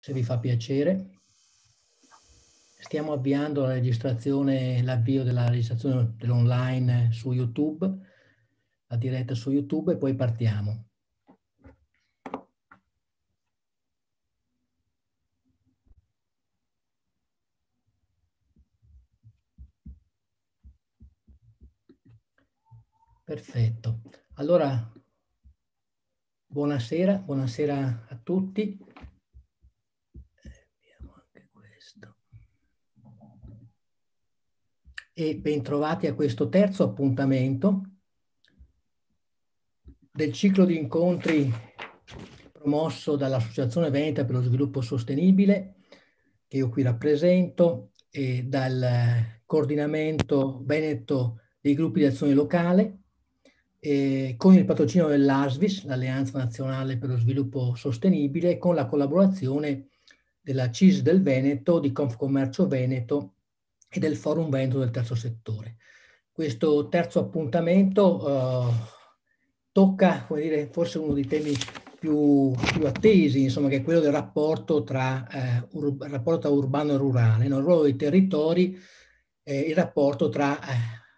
se vi fa piacere. Stiamo avviando la registrazione, l'avvio della registrazione dell'online su YouTube, la diretta su YouTube e poi partiamo. Perfetto. Allora, buonasera, buonasera a tutti. e bentrovati a questo terzo appuntamento del ciclo di incontri promosso dall'Associazione Veneta per lo Sviluppo Sostenibile, che io qui rappresento, e dal eh, coordinamento Veneto dei gruppi di azione locale, con il patrocinio dell'ASVIS, l'Alleanza Nazionale per lo Sviluppo Sostenibile, con la collaborazione della CIS del Veneto, di Confcommercio Veneto e del Forum Veneto del Terzo Settore. Questo terzo appuntamento eh, tocca, come dire, forse uno dei temi più, più, attesi, insomma, che è quello del rapporto tra, eh, ur rapporto tra urbano e rurale, no? il ruolo dei territori, eh, il rapporto tra eh,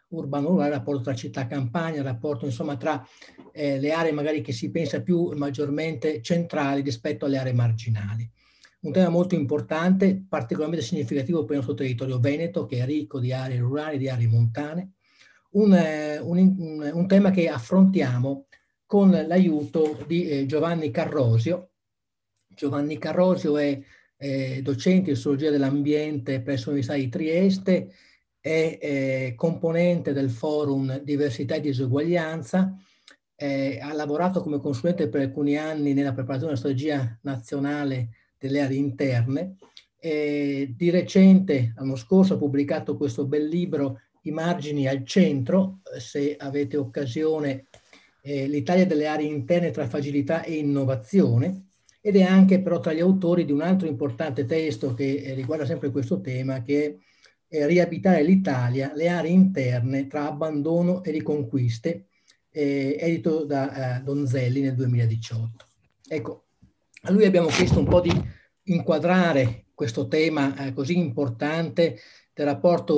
urbano e rurale, il rapporto tra città e campagna, il rapporto insomma tra eh, le aree magari che si pensa più maggiormente centrali rispetto alle aree marginali. Un tema molto importante, particolarmente significativo per il nostro territorio veneto, che è ricco di aree rurali, di aree montane. Un, eh, un, un tema che affrontiamo con l'aiuto di eh, Giovanni Carrosio. Giovanni Carrosio è eh, docente di sociologia dell'ambiente presso l'Università di Trieste, è componente del forum Diversità e Disuguaglianza, eh, ha lavorato come consulente per alcuni anni nella preparazione della strategia nazionale delle aree interne. Eh, di recente, l'anno scorso, ha pubblicato questo bel libro I margini al centro, se avete occasione, eh, l'Italia delle aree interne tra fragilità e innovazione, ed è anche però tra gli autori di un altro importante testo che eh, riguarda sempre questo tema, che è eh, Riabitare l'Italia, le aree interne tra abbandono e riconquiste, eh, edito da eh, Donzelli nel 2018. Ecco, a lui abbiamo chiesto un po' di inquadrare questo tema eh, così importante del rapporto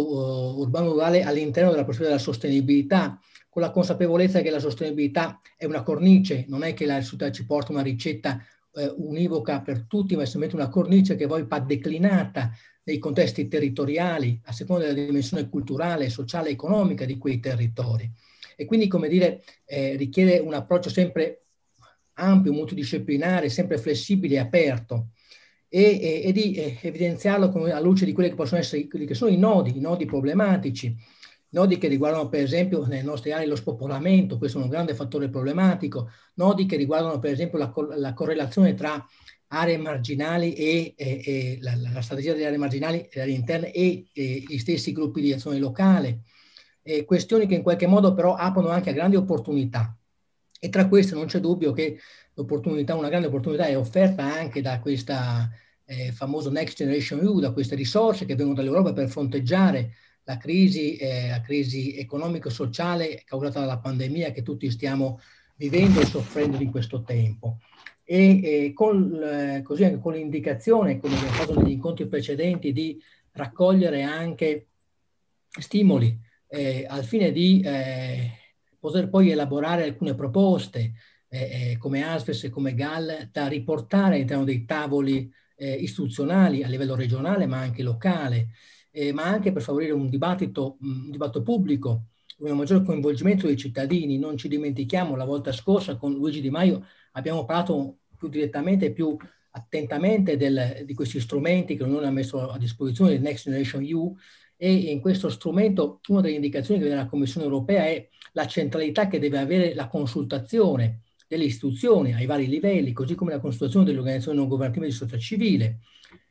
eh, urbano-rurale all'interno della prospettiva della sostenibilità, con la consapevolezza che la sostenibilità è una cornice, non è che la società ci porta una ricetta eh, univoca per tutti, ma è semplicemente una cornice che poi va declinata nei contesti territoriali, a seconda della dimensione culturale, sociale, e economica di quei territori. E quindi, come dire, eh, richiede un approccio sempre ampio, multidisciplinare, sempre flessibile e aperto e, e, di evidenziarlo con, alla luce di quelli che possono essere quelli che sono i nodi, i nodi problematici, nodi che riguardano per esempio nelle nostre aree lo spopolamento, questo è un grande fattore problematico, nodi che riguardano per esempio la, la correlazione tra aree marginali e, e, e la, la, strategia delle aree marginali e aree interne e, e gli stessi gruppi di azione locale, questioni che in qualche modo però aprono anche a grandi opportunità. E tra queste non c'è dubbio che l'opportunità, una grande opportunità è offerta anche da questa eh, famoso Next Generation EU, da queste risorse che vengono dall'Europa per fronteggiare la crisi, eh, la crisi economico-sociale causata dalla pandemia che tutti stiamo vivendo e soffrendo in questo tempo. E, e col, eh, così anche con l'indicazione, come abbiamo fatto negli incontri precedenti, di raccogliere anche stimoli eh, al fine di eh, poter poi elaborare alcune proposte eh, eh, come ASFES e come GAL da riportare all'interno dei tavoli eh, istituzionali a livello regionale ma anche locale, eh, ma anche per favorire un dibattito, mm, un dibattito pubblico, un maggior coinvolgimento dei cittadini. Non ci dimentichiamo, la volta scorsa con Luigi Di Maio abbiamo parlato più direttamente e più attentamente del, di questi strumenti che l'Unione ha messo a disposizione, il Next Generation EU, e in questo strumento una delle indicazioni che viene dalla Commissione europea è la centralità che deve avere la consultazione delle istituzioni ai vari livelli, così come la costituzione delle organizzazioni non governative di società civile.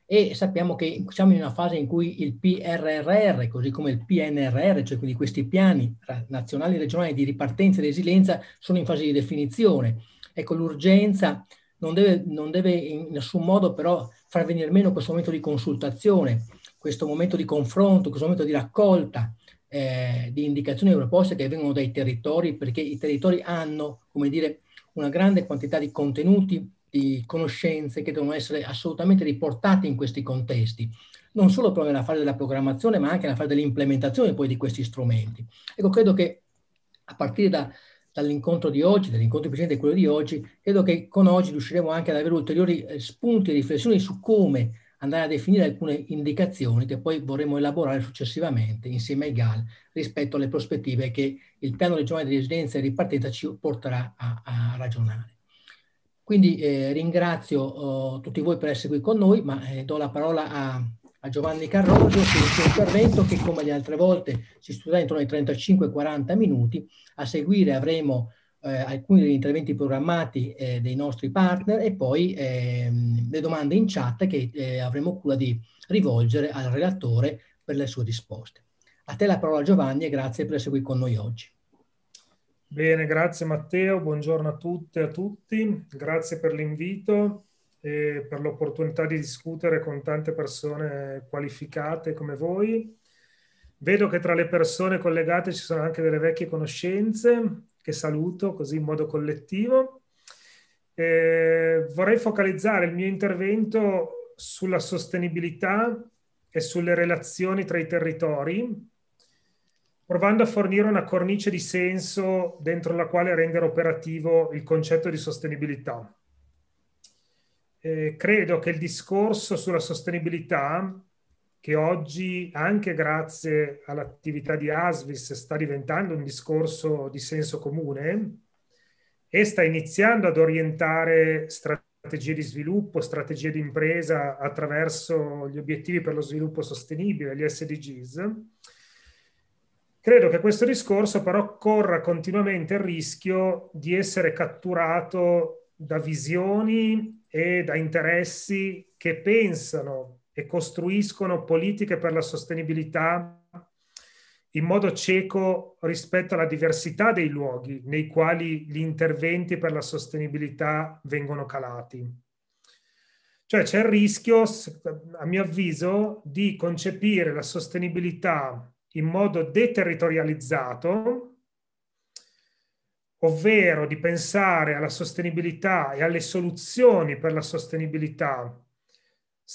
E sappiamo che siamo in una fase in cui il PRRR, così come il PNRR, cioè quindi questi piani nazionali e regionali di ripartenza e resilienza, sono in fase di definizione. Ecco, l'urgenza non deve, non deve in nessun modo però far venire meno questo momento di consultazione, questo momento di confronto, questo momento di raccolta, eh, di indicazioni e proposte che vengono dai territori, perché i territori hanno, come dire, una grande quantità di contenuti, di conoscenze che devono essere assolutamente riportate in questi contesti, non solo però nella fase della programmazione, ma anche nella fase dell'implementazione poi di questi strumenti. Ecco, credo che a partire da, dall'incontro di oggi, dall'incontro precedente e quello di oggi, credo che con oggi riusciremo anche ad avere ulteriori eh, spunti e riflessioni su come andare a definire alcune indicazioni che poi vorremmo elaborare successivamente insieme ai GAL rispetto alle prospettive che il piano regionale di residenza e ripartenza ci porterà a, a ragionare. Quindi eh, ringrazio oh, tutti voi per essere qui con noi, ma eh, do la parola a, a Giovanni Carrosio per il suo intervento che come le altre volte si studia intorno ai 35-40 minuti. A seguire avremo eh, alcuni degli interventi programmati eh, dei nostri partner e poi ehm, le domande in chat che eh, avremo cura di rivolgere al relatore per le sue risposte. A te la parola Giovanni e grazie per essere qui con noi oggi. Bene, grazie Matteo, buongiorno a tutte e a tutti, grazie per l'invito e per l'opportunità di discutere con tante persone qualificate come voi. Vedo che tra le persone collegate ci sono anche delle vecchie conoscenze, che saluto così in modo collettivo. Eh, vorrei focalizzare il mio intervento sulla sostenibilità e sulle relazioni tra i territori, provando a fornire una cornice di senso dentro la quale rendere operativo il concetto di sostenibilità. Eh, credo che il discorso sulla sostenibilità che oggi, anche grazie all'attività di ASVIS, sta diventando un discorso di senso comune e sta iniziando ad orientare strategie di sviluppo, strategie di impresa attraverso gli obiettivi per lo sviluppo sostenibile, gli SDGs. Credo che questo discorso però corra continuamente il rischio di essere catturato da visioni e da interessi che pensano e costruiscono politiche per la sostenibilità in modo cieco rispetto alla diversità dei luoghi nei quali gli interventi per la sostenibilità vengono calati. Cioè c'è il rischio, a mio avviso, di concepire la sostenibilità in modo deterritorializzato, ovvero di pensare alla sostenibilità e alle soluzioni per la sostenibilità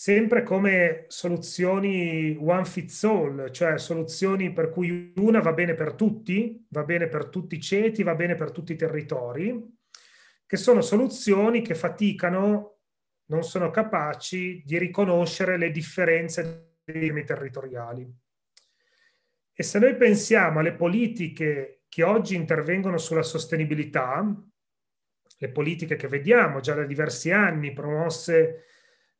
sempre come soluzioni one fits all, cioè soluzioni per cui una va bene per tutti, va bene per tutti i ceti, va bene per tutti i territori, che sono soluzioni che faticano, non sono capaci di riconoscere le differenze dei temi territoriali. E se noi pensiamo alle politiche che oggi intervengono sulla sostenibilità, le politiche che vediamo già da diversi anni promosse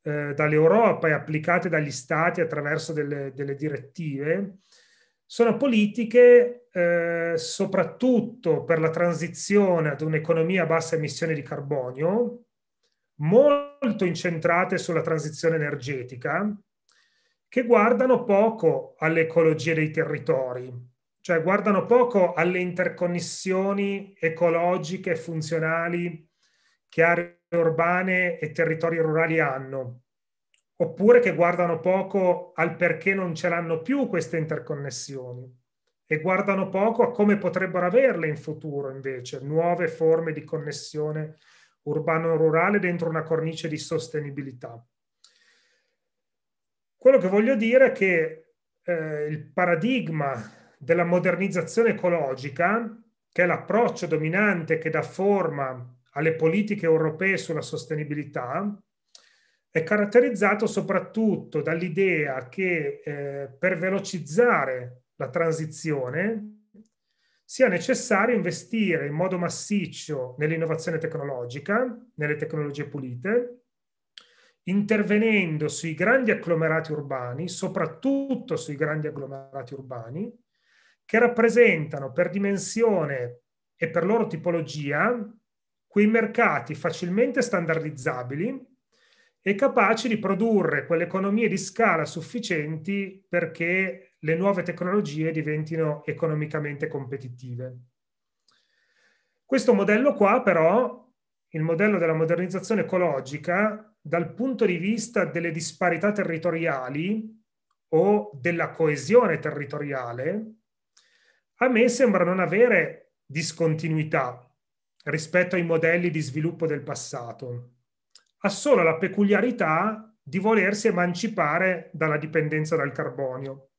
eh, dall'Europa e applicate dagli stati attraverso delle, delle direttive, sono politiche eh, soprattutto per la transizione ad un'economia a bassa emissione di carbonio, molto incentrate sulla transizione energetica, che guardano poco alle ecologie dei territori, cioè guardano poco alle interconnessioni ecologiche e funzionali che ha urbane e territori rurali hanno, oppure che guardano poco al perché non ce l'hanno più queste interconnessioni e guardano poco a come potrebbero averle in futuro invece, nuove forme di connessione urbano-rurale dentro una cornice di sostenibilità. Quello che voglio dire è che eh, il paradigma della modernizzazione ecologica, che è l'approccio dominante che dà forma alle politiche europee sulla sostenibilità, è caratterizzato soprattutto dall'idea che eh, per velocizzare la transizione sia necessario investire in modo massiccio nell'innovazione tecnologica, nelle tecnologie pulite, intervenendo sui grandi agglomerati urbani, soprattutto sui grandi agglomerati urbani, che rappresentano per dimensione e per loro tipologia quei mercati facilmente standardizzabili e capaci di produrre quelle economie di scala sufficienti perché le nuove tecnologie diventino economicamente competitive. Questo modello qua però, il modello della modernizzazione ecologica, dal punto di vista delle disparità territoriali o della coesione territoriale, a me sembra non avere discontinuità rispetto ai modelli di sviluppo del passato, ha solo la peculiarità di volersi emancipare dalla dipendenza dal carbonio.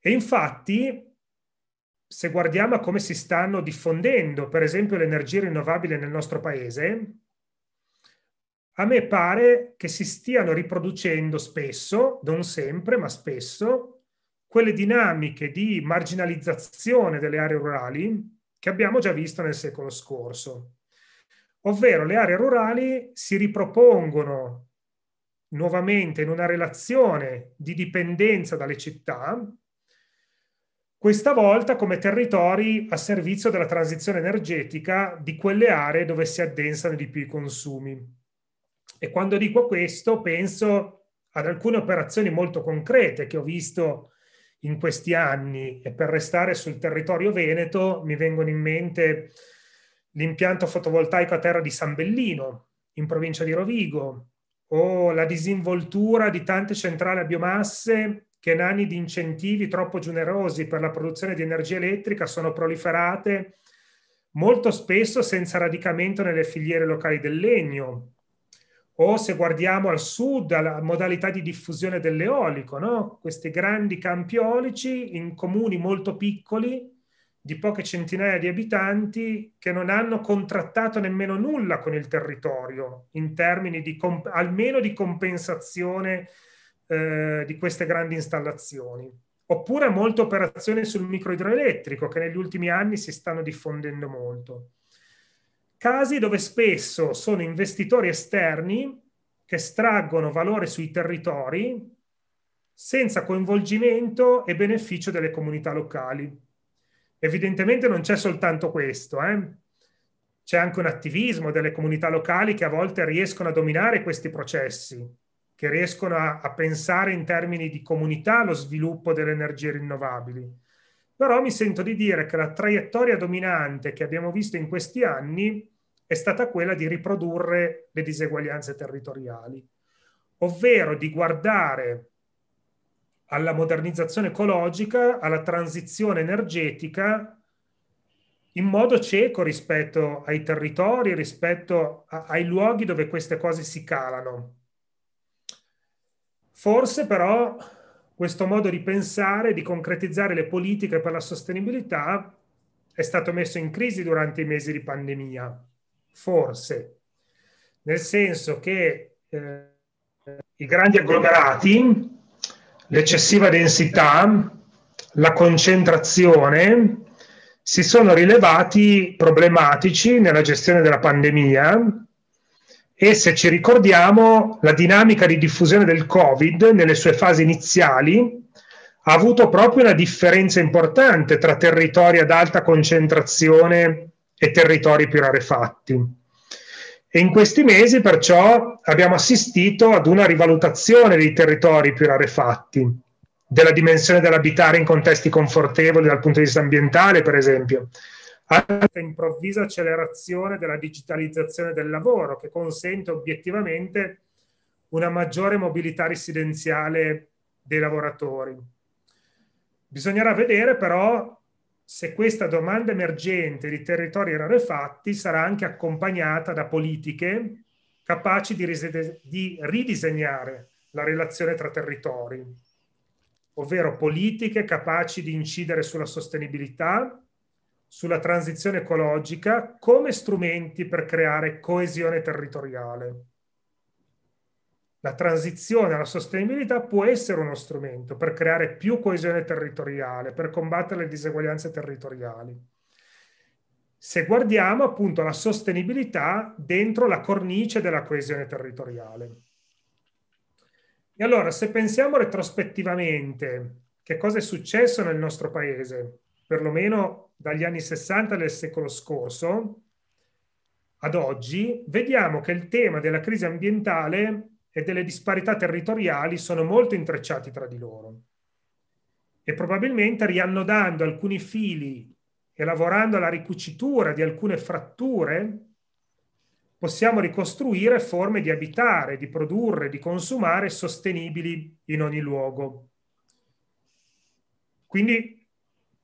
E infatti, se guardiamo a come si stanno diffondendo, per esempio, le energie rinnovabili nel nostro paese, a me pare che si stiano riproducendo spesso, non sempre, ma spesso, quelle dinamiche di marginalizzazione delle aree rurali che abbiamo già visto nel secolo scorso. Ovvero le aree rurali si ripropongono nuovamente in una relazione di dipendenza dalle città, questa volta come territori a servizio della transizione energetica di quelle aree dove si addensano di più i consumi. E quando dico questo penso ad alcune operazioni molto concrete che ho visto in questi anni e per restare sul territorio veneto mi vengono in mente l'impianto fotovoltaico a terra di San Bellino in provincia di Rovigo o la disinvoltura di tante centrali a biomasse che in anni di incentivi troppo generosi per la produzione di energia elettrica sono proliferate molto spesso senza radicamento nelle filiere locali del legno o se guardiamo al sud alla modalità di diffusione dell'eolico, no? questi grandi campi eolici in comuni molto piccoli di poche centinaia di abitanti che non hanno contrattato nemmeno nulla con il territorio in termini di comp- almeno di compensazione eh, di queste grandi installazioni. Oppure molte operazioni sul microidroelettrico che negli ultimi anni si stanno diffondendo molto casi dove spesso sono investitori esterni che estraggono valore sui territori senza coinvolgimento e beneficio delle comunità locali. Evidentemente non c'è soltanto questo, eh? c'è anche un attivismo delle comunità locali che a volte riescono a dominare questi processi, che riescono a, a pensare in termini di comunità lo sviluppo delle energie rinnovabili. Però mi sento di dire che la traiettoria dominante che abbiamo visto in questi anni è stata quella di riprodurre le diseguaglianze territoriali, ovvero di guardare alla modernizzazione ecologica, alla transizione energetica in modo cieco rispetto ai territori, rispetto a, ai luoghi dove queste cose si calano. Forse però questo modo di pensare, di concretizzare le politiche per la sostenibilità è stato messo in crisi durante i mesi di pandemia forse, nel senso che eh, i grandi agglomerati, l'eccessiva densità, la concentrazione si sono rilevati problematici nella gestione della pandemia e se ci ricordiamo la dinamica di diffusione del Covid nelle sue fasi iniziali ha avuto proprio una differenza importante tra territori ad alta concentrazione e territori più rarefatti. E in questi mesi perciò abbiamo assistito ad una rivalutazione dei territori più rarefatti, della dimensione dell'abitare in contesti confortevoli dal punto di vista ambientale, per esempio, alla improvvisa accelerazione della digitalizzazione del lavoro che consente obiettivamente una maggiore mobilità residenziale dei lavoratori. Bisognerà vedere però se questa domanda emergente di territori rarefatti sarà anche accompagnata da politiche capaci di, ris- di ridisegnare la relazione tra territori, ovvero politiche capaci di incidere sulla sostenibilità, sulla transizione ecologica come strumenti per creare coesione territoriale la transizione alla sostenibilità può essere uno strumento per creare più coesione territoriale, per combattere le diseguaglianze territoriali. Se guardiamo appunto la sostenibilità dentro la cornice della coesione territoriale. E allora, se pensiamo retrospettivamente che cosa è successo nel nostro paese, perlomeno dagli anni 60 del secolo scorso ad oggi, vediamo che il tema della crisi ambientale e delle disparità territoriali sono molto intrecciati tra di loro e probabilmente riannodando alcuni fili e lavorando alla ricucitura di alcune fratture possiamo ricostruire forme di abitare, di produrre, di consumare sostenibili in ogni luogo. Quindi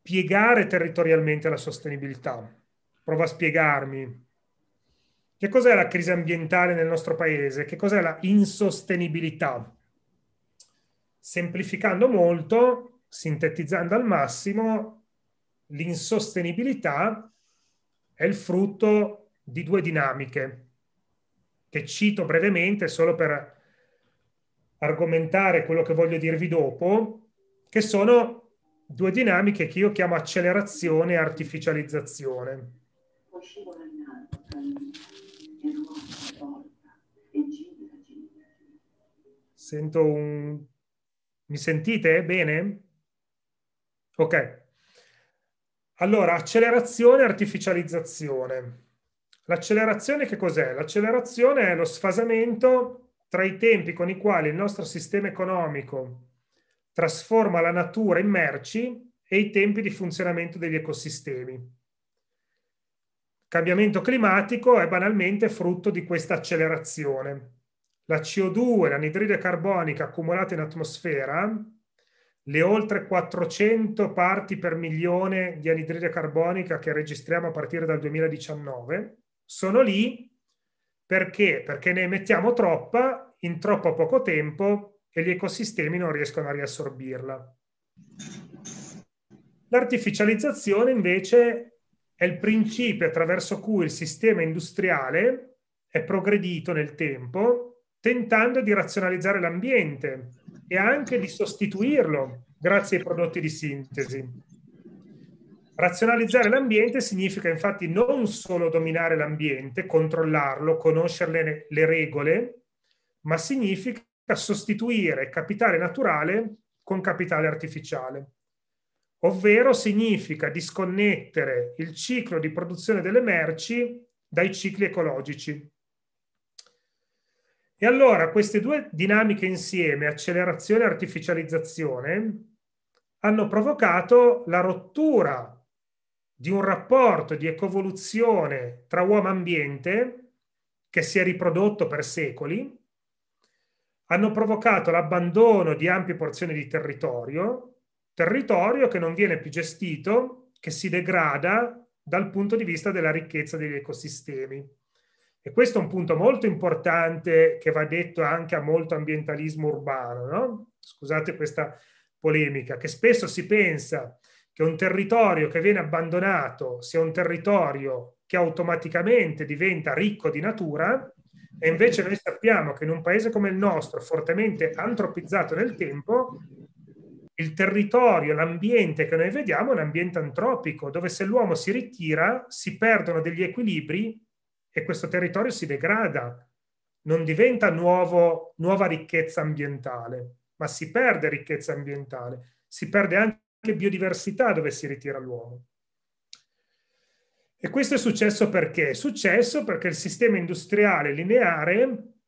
piegare territorialmente la sostenibilità. Provo a spiegarmi. Che cos'è la crisi ambientale nel nostro paese? Che cos'è la insostenibilità? Semplificando molto, sintetizzando al massimo, l'insostenibilità è il frutto di due dinamiche che cito brevemente solo per argomentare quello che voglio dirvi dopo, che sono due dinamiche che io chiamo accelerazione e artificializzazione. Sento un... Mi sentite bene? Ok. Allora, accelerazione e artificializzazione. L'accelerazione che cos'è? L'accelerazione è lo sfasamento tra i tempi con i quali il nostro sistema economico trasforma la natura in merci e i tempi di funzionamento degli ecosistemi cambiamento climatico è banalmente frutto di questa accelerazione. La CO2, l'anidride carbonica accumulata in atmosfera, le oltre 400 parti per milione di anidride carbonica che registriamo a partire dal 2019, sono lì perché? Perché ne emettiamo troppa in troppo poco tempo e gli ecosistemi non riescono a riassorbirla. L'artificializzazione invece è il principio attraverso cui il sistema industriale è progredito nel tempo, tentando di razionalizzare l'ambiente e anche di sostituirlo grazie ai prodotti di sintesi. Razionalizzare l'ambiente significa infatti non solo dominare l'ambiente, controllarlo, conoscere le regole, ma significa sostituire capitale naturale con capitale artificiale ovvero significa disconnettere il ciclo di produzione delle merci dai cicli ecologici. E allora queste due dinamiche insieme, accelerazione e artificializzazione, hanno provocato la rottura di un rapporto di ecovoluzione tra uomo e ambiente che si è riprodotto per secoli, hanno provocato l'abbandono di ampie porzioni di territorio, territorio che non viene più gestito, che si degrada dal punto di vista della ricchezza degli ecosistemi. E questo è un punto molto importante che va detto anche a molto ambientalismo urbano, no? scusate questa polemica, che spesso si pensa che un territorio che viene abbandonato sia un territorio che automaticamente diventa ricco di natura, e invece noi sappiamo che in un paese come il nostro, fortemente antropizzato nel tempo, il territorio, l'ambiente che noi vediamo è un ambiente antropico, dove se l'uomo si ritira si perdono degli equilibri e questo territorio si degrada, non diventa nuovo, nuova ricchezza ambientale, ma si perde ricchezza ambientale, si perde anche biodiversità dove si ritira l'uomo. E questo è successo perché? È successo perché il sistema industriale lineare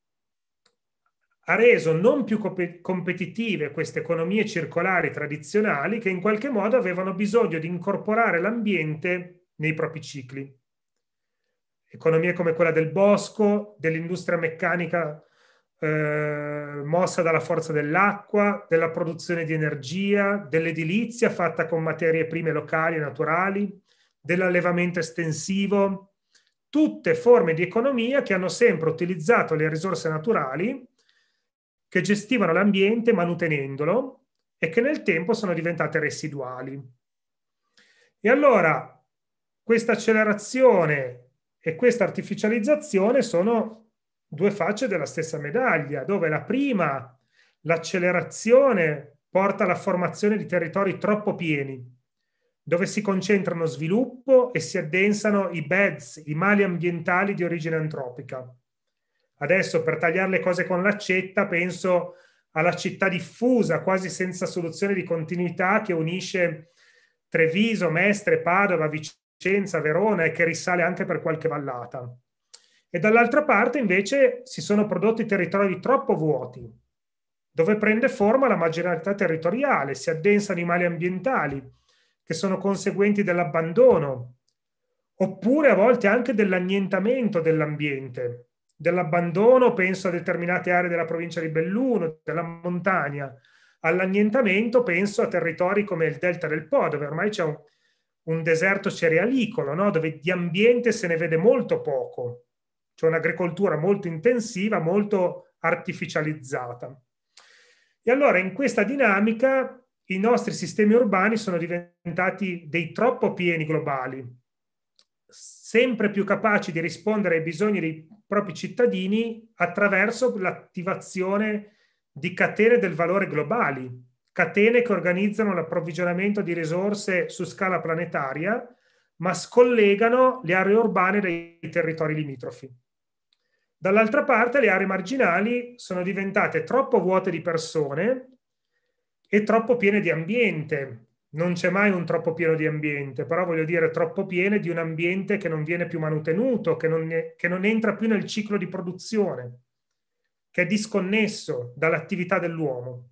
ha reso non più comp- competitive queste economie circolari tradizionali che in qualche modo avevano bisogno di incorporare l'ambiente nei propri cicli. Economie come quella del bosco, dell'industria meccanica eh, mossa dalla forza dell'acqua, della produzione di energia, dell'edilizia fatta con materie prime locali e naturali, dell'allevamento estensivo, tutte forme di economia che hanno sempre utilizzato le risorse naturali che gestivano l'ambiente mantenendolo e che nel tempo sono diventate residuali. E allora questa accelerazione e questa artificializzazione sono due facce della stessa medaglia, dove la prima, l'accelerazione, porta alla formazione di territori troppo pieni, dove si concentrano sviluppo e si addensano i beds, i mali ambientali di origine antropica. Adesso per tagliare le cose con l'accetta penso alla città diffusa, quasi senza soluzione di continuità, che unisce Treviso, Mestre, Padova, Vicenza, Verona e che risale anche per qualche vallata. E dall'altra parte invece si sono prodotti territori troppo vuoti, dove prende forma la marginalità territoriale, si addensano i mali ambientali, che sono conseguenti dell'abbandono, oppure a volte anche dell'annientamento dell'ambiente, dell'abbandono penso a determinate aree della provincia di Belluno, della montagna, all'annientamento penso a territori come il delta del Po, dove ormai c'è un, un deserto cerealicolo, no? dove di ambiente se ne vede molto poco. C'è un'agricoltura molto intensiva, molto artificializzata. E allora in questa dinamica i nostri sistemi urbani sono diventati dei troppo pieni globali, sempre più capaci di rispondere ai bisogni dei propri cittadini attraverso l'attivazione di catene del valore globali, catene che organizzano l'approvvigionamento di risorse su scala planetaria, ma scollegano le aree urbane dai territori limitrofi. Dall'altra parte le aree marginali sono diventate troppo vuote di persone e troppo piene di ambiente, non c'è mai un troppo pieno di ambiente, però voglio dire troppo pieno di un ambiente che non viene più manutenuto, che non, è, che non entra più nel ciclo di produzione, che è disconnesso dall'attività dell'uomo.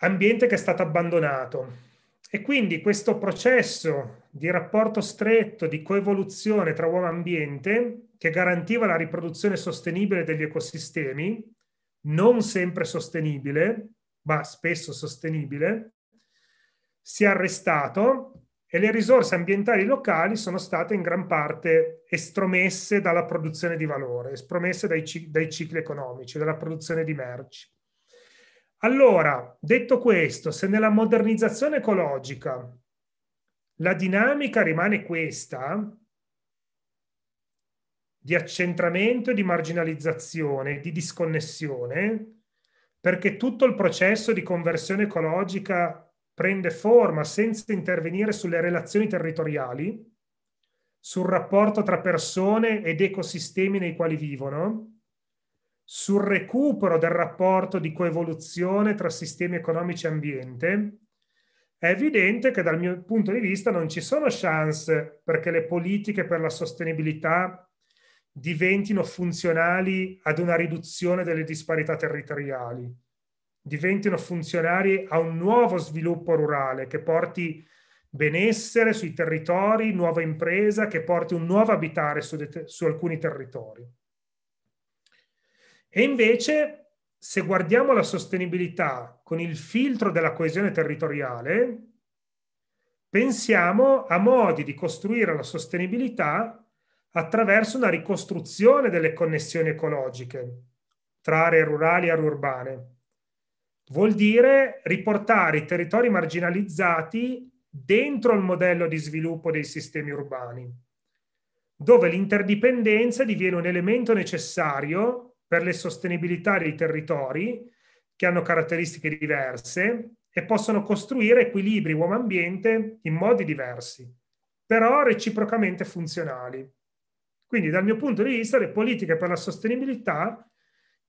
Ambiente che è stato abbandonato. E quindi questo processo di rapporto stretto, di coevoluzione tra uomo e ambiente, che garantiva la riproduzione sostenibile degli ecosistemi, non sempre sostenibile, ma spesso sostenibile, si è arrestato e le risorse ambientali locali sono state in gran parte estromesse dalla produzione di valore, estromesse dai, dai cicli economici, dalla produzione di merci. Allora, detto questo, se nella modernizzazione ecologica la dinamica rimane questa, di accentramento e di marginalizzazione, di disconnessione, perché tutto il processo di conversione ecologica prende forma senza intervenire sulle relazioni territoriali, sul rapporto tra persone ed ecosistemi nei quali vivono, sul recupero del rapporto di coevoluzione tra sistemi economici e ambiente, è evidente che dal mio punto di vista non ci sono chance perché le politiche per la sostenibilità diventino funzionali ad una riduzione delle disparità territoriali diventino funzionari a un nuovo sviluppo rurale che porti benessere sui territori, nuova impresa, che porti un nuovo abitare su, de- su alcuni territori. E invece, se guardiamo la sostenibilità con il filtro della coesione territoriale, pensiamo a modi di costruire la sostenibilità attraverso una ricostruzione delle connessioni ecologiche tra aree rurali e aree urbane vuol dire riportare i territori marginalizzati dentro il modello di sviluppo dei sistemi urbani, dove l'interdipendenza diviene un elemento necessario per le sostenibilità dei territori che hanno caratteristiche diverse e possono costruire equilibri uomo-ambiente in modi diversi, però reciprocamente funzionali. Quindi dal mio punto di vista le politiche per la sostenibilità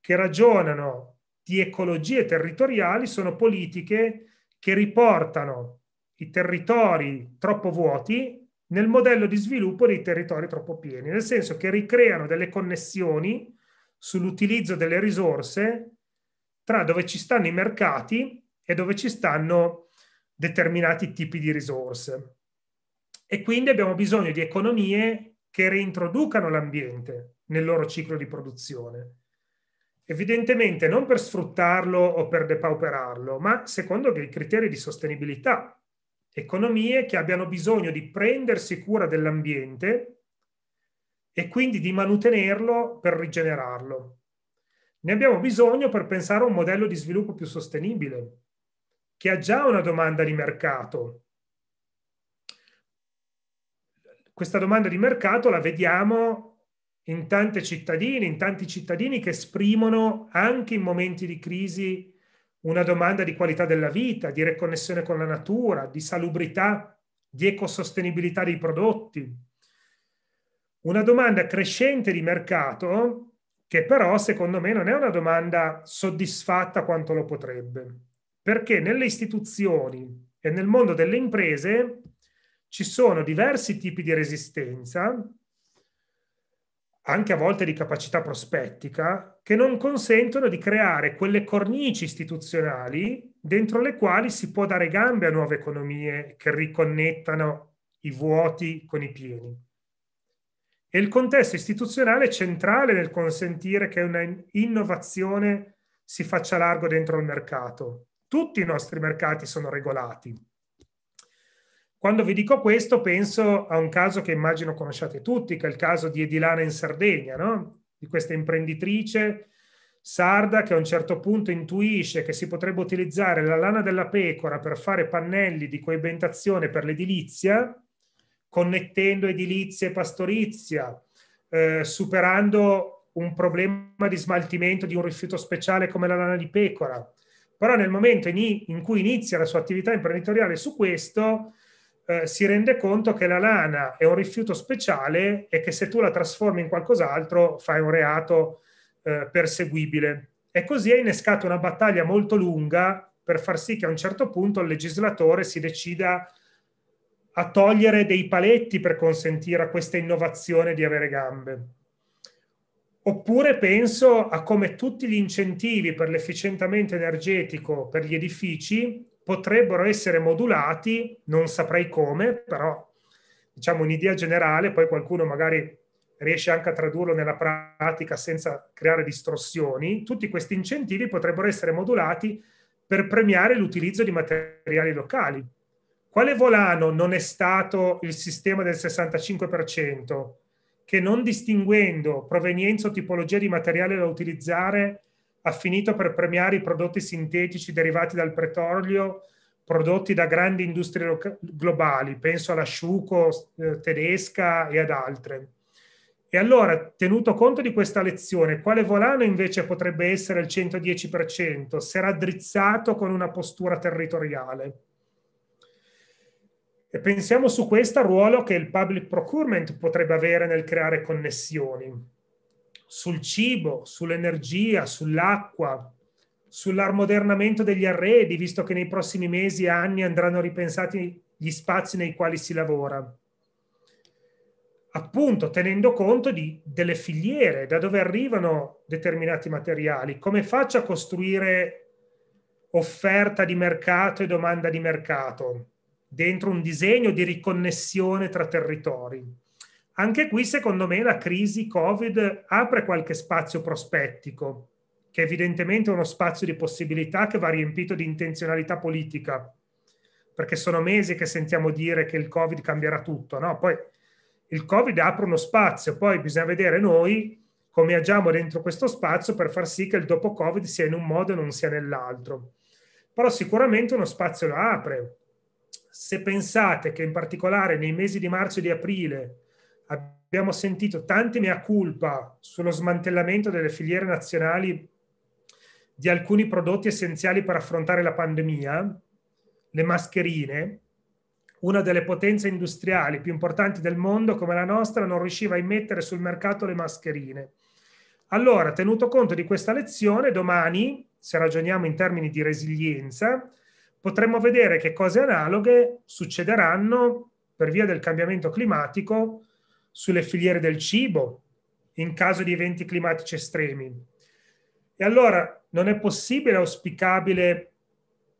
che ragionano di ecologie territoriali sono politiche che riportano i territori troppo vuoti nel modello di sviluppo dei territori troppo pieni, nel senso che ricreano delle connessioni sull'utilizzo delle risorse tra dove ci stanno i mercati e dove ci stanno determinati tipi di risorse. E quindi abbiamo bisogno di economie che reintroducano l'ambiente nel loro ciclo di produzione evidentemente non per sfruttarlo o per depauperarlo, ma secondo dei criteri di sostenibilità, economie che abbiano bisogno di prendersi cura dell'ambiente e quindi di mantenerlo per rigenerarlo. Ne abbiamo bisogno per pensare a un modello di sviluppo più sostenibile, che ha già una domanda di mercato. Questa domanda di mercato la vediamo in tante cittadine, in tanti cittadini che esprimono anche in momenti di crisi una domanda di qualità della vita, di riconnessione con la natura, di salubrità, di ecosostenibilità dei prodotti. Una domanda crescente di mercato che però secondo me non è una domanda soddisfatta quanto lo potrebbe, perché nelle istituzioni e nel mondo delle imprese ci sono diversi tipi di resistenza anche a volte di capacità prospettica, che non consentono di creare quelle cornici istituzionali dentro le quali si può dare gambe a nuove economie che riconnettano i vuoti con i pieni. E il contesto istituzionale è centrale nel consentire che un'innovazione si faccia largo dentro il mercato. Tutti i nostri mercati sono regolati quando vi dico questo penso a un caso che immagino conosciate tutti, che è il caso di Edilana in Sardegna, no? di questa imprenditrice sarda che a un certo punto intuisce che si potrebbe utilizzare la lana della pecora per fare pannelli di coibentazione per l'edilizia, connettendo edilizia e pastorizia, eh, superando un problema di smaltimento di un rifiuto speciale come la lana di pecora. Però nel momento in, in cui inizia la sua attività imprenditoriale su questo, eh, si rende conto che la lana è un rifiuto speciale e che se tu la trasformi in qualcos'altro fai un reato eh, perseguibile. E così è innescata una battaglia molto lunga per far sì che a un certo punto il legislatore si decida a togliere dei paletti per consentire a questa innovazione di avere gambe. Oppure penso a come tutti gli incentivi per l'efficientamento energetico per gli edifici potrebbero essere modulati, non saprei come, però diciamo un'idea generale, poi qualcuno magari riesce anche a tradurlo nella pratica senza creare distorsioni, tutti questi incentivi potrebbero essere modulati per premiare l'utilizzo di materiali locali. Quale volano non è stato il sistema del 65%, che non distinguendo provenienza o tipologia di materiale da utilizzare ha finito per premiare i prodotti sintetici derivati dal petrolio prodotti da grandi industrie globali, penso all'asciuco eh, tedesca e ad altre. E allora, tenuto conto di questa lezione, quale volano invece potrebbe essere il 110% se raddrizzato con una postura territoriale? E pensiamo su questo ruolo che il public procurement potrebbe avere nel creare connessioni sul cibo, sull'energia, sull'acqua, sull'armodernamento degli arredi, visto che nei prossimi mesi e anni andranno ripensati gli spazi nei quali si lavora. Appunto, tenendo conto di, delle filiere, da dove arrivano determinati materiali, come faccio a costruire offerta di mercato e domanda di mercato dentro un disegno di riconnessione tra territori. Anche qui, secondo me, la crisi Covid apre qualche spazio prospettico, che evidentemente è uno spazio di possibilità che va riempito di intenzionalità politica, perché sono mesi che sentiamo dire che il Covid cambierà tutto, no? Poi il Covid apre uno spazio, poi bisogna vedere noi come agiamo dentro questo spazio per far sì che il dopo Covid sia in un modo e non sia nell'altro. Però sicuramente uno spazio lo apre. Se pensate che in particolare nei mesi di marzo e di aprile abbiamo sentito tanti mea culpa sullo smantellamento delle filiere nazionali di alcuni prodotti essenziali per affrontare la pandemia, le mascherine, una delle potenze industriali più importanti del mondo come la nostra non riusciva a immettere sul mercato le mascherine. Allora, tenuto conto di questa lezione, domani, se ragioniamo in termini di resilienza, potremmo vedere che cose analoghe succederanno per via del cambiamento climatico sulle filiere del cibo in caso di eventi climatici estremi. E allora non è possibile, auspicabile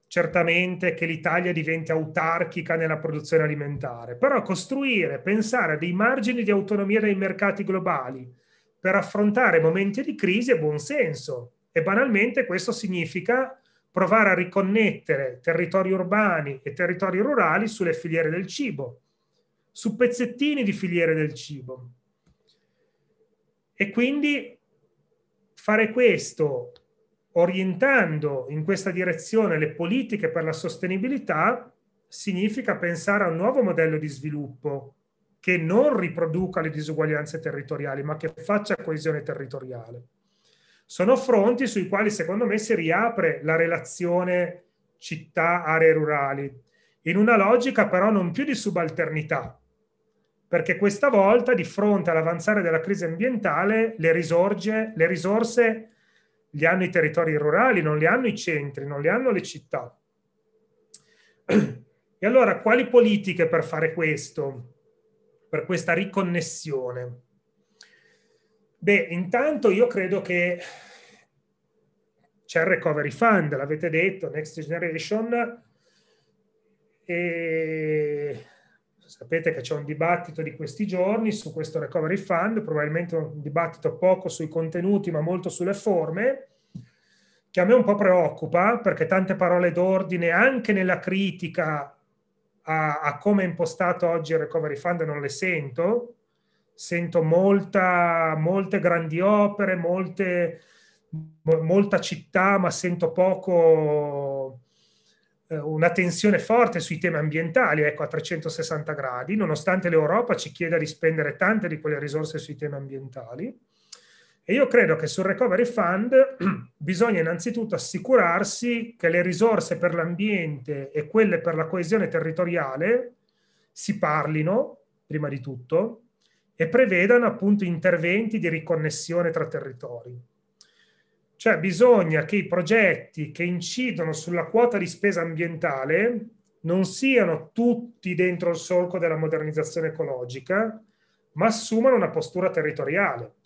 certamente che l'Italia diventi autarchica nella produzione alimentare, però costruire, pensare a dei margini di autonomia dei mercati globali per affrontare momenti di crisi è buon senso e banalmente questo significa provare a riconnettere territori urbani e territori rurali sulle filiere del cibo su pezzettini di filiere del cibo. E quindi fare questo orientando in questa direzione le politiche per la sostenibilità significa pensare a un nuovo modello di sviluppo che non riproduca le disuguaglianze territoriali, ma che faccia coesione territoriale. Sono fronti sui quali secondo me si riapre la relazione città-aree rurali, in una logica però non più di subalternità, perché questa volta di fronte all'avanzare della crisi ambientale le, risorge, le risorse li hanno i territori rurali, non le hanno i centri, non le hanno le città. E allora quali politiche per fare questo, per questa riconnessione? Beh, intanto io credo che c'è il Recovery Fund, l'avete detto, Next Generation, e sapete che c'è un dibattito di questi giorni su questo recovery fund, probabilmente un dibattito poco sui contenuti ma molto sulle forme, che a me un po' preoccupa perché tante parole d'ordine anche nella critica a, a come è impostato oggi il recovery fund non le sento, sento molta, molte grandi opere, molte, molta città ma sento poco eh, una tensione forte sui temi ambientali, ecco, a 360 gradi, nonostante l'Europa ci chieda di spendere tante di quelle risorse sui temi ambientali. E io credo che sul Recovery Fund bisogna innanzitutto assicurarsi che le risorse per l'ambiente e quelle per la coesione territoriale si parlino, prima di tutto, e prevedano appunto interventi di riconnessione tra territori. Cioè bisogna che i progetti che incidono sulla quota di spesa ambientale non siano tutti dentro il solco della modernizzazione ecologica, ma assumano una postura territoriale.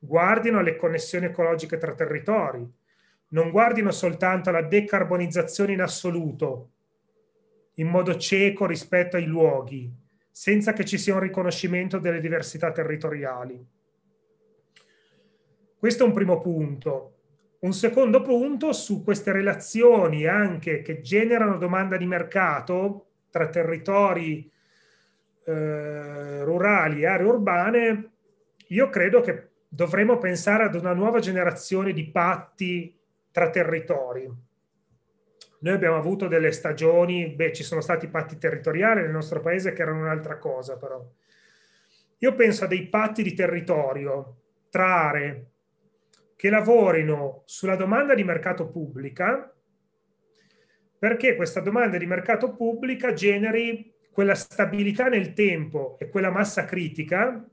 Guardino alle connessioni ecologiche tra territori, non guardino soltanto alla decarbonizzazione in assoluto, in modo cieco rispetto ai luoghi, senza che ci sia un riconoscimento delle diversità territoriali. Questo è un primo punto. Un secondo punto su queste relazioni anche che generano domanda di mercato tra territori eh, rurali e aree urbane, io credo che dovremmo pensare ad una nuova generazione di patti tra territori. Noi abbiamo avuto delle stagioni, beh, ci sono stati patti territoriali nel nostro paese che erano un'altra cosa, però. Io penso a dei patti di territorio tra aree che lavorino sulla domanda di mercato pubblica perché questa domanda di mercato pubblica generi quella stabilità nel tempo e quella massa critica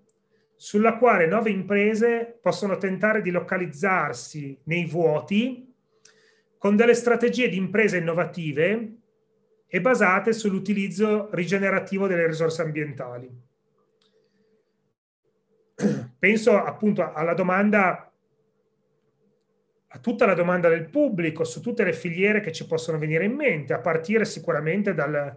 sulla quale nuove imprese possono tentare di localizzarsi nei vuoti con delle strategie di imprese innovative e basate sull'utilizzo rigenerativo delle risorse ambientali. Penso appunto alla domanda a tutta la domanda del pubblico su tutte le filiere che ci possono venire in mente, a partire sicuramente dal,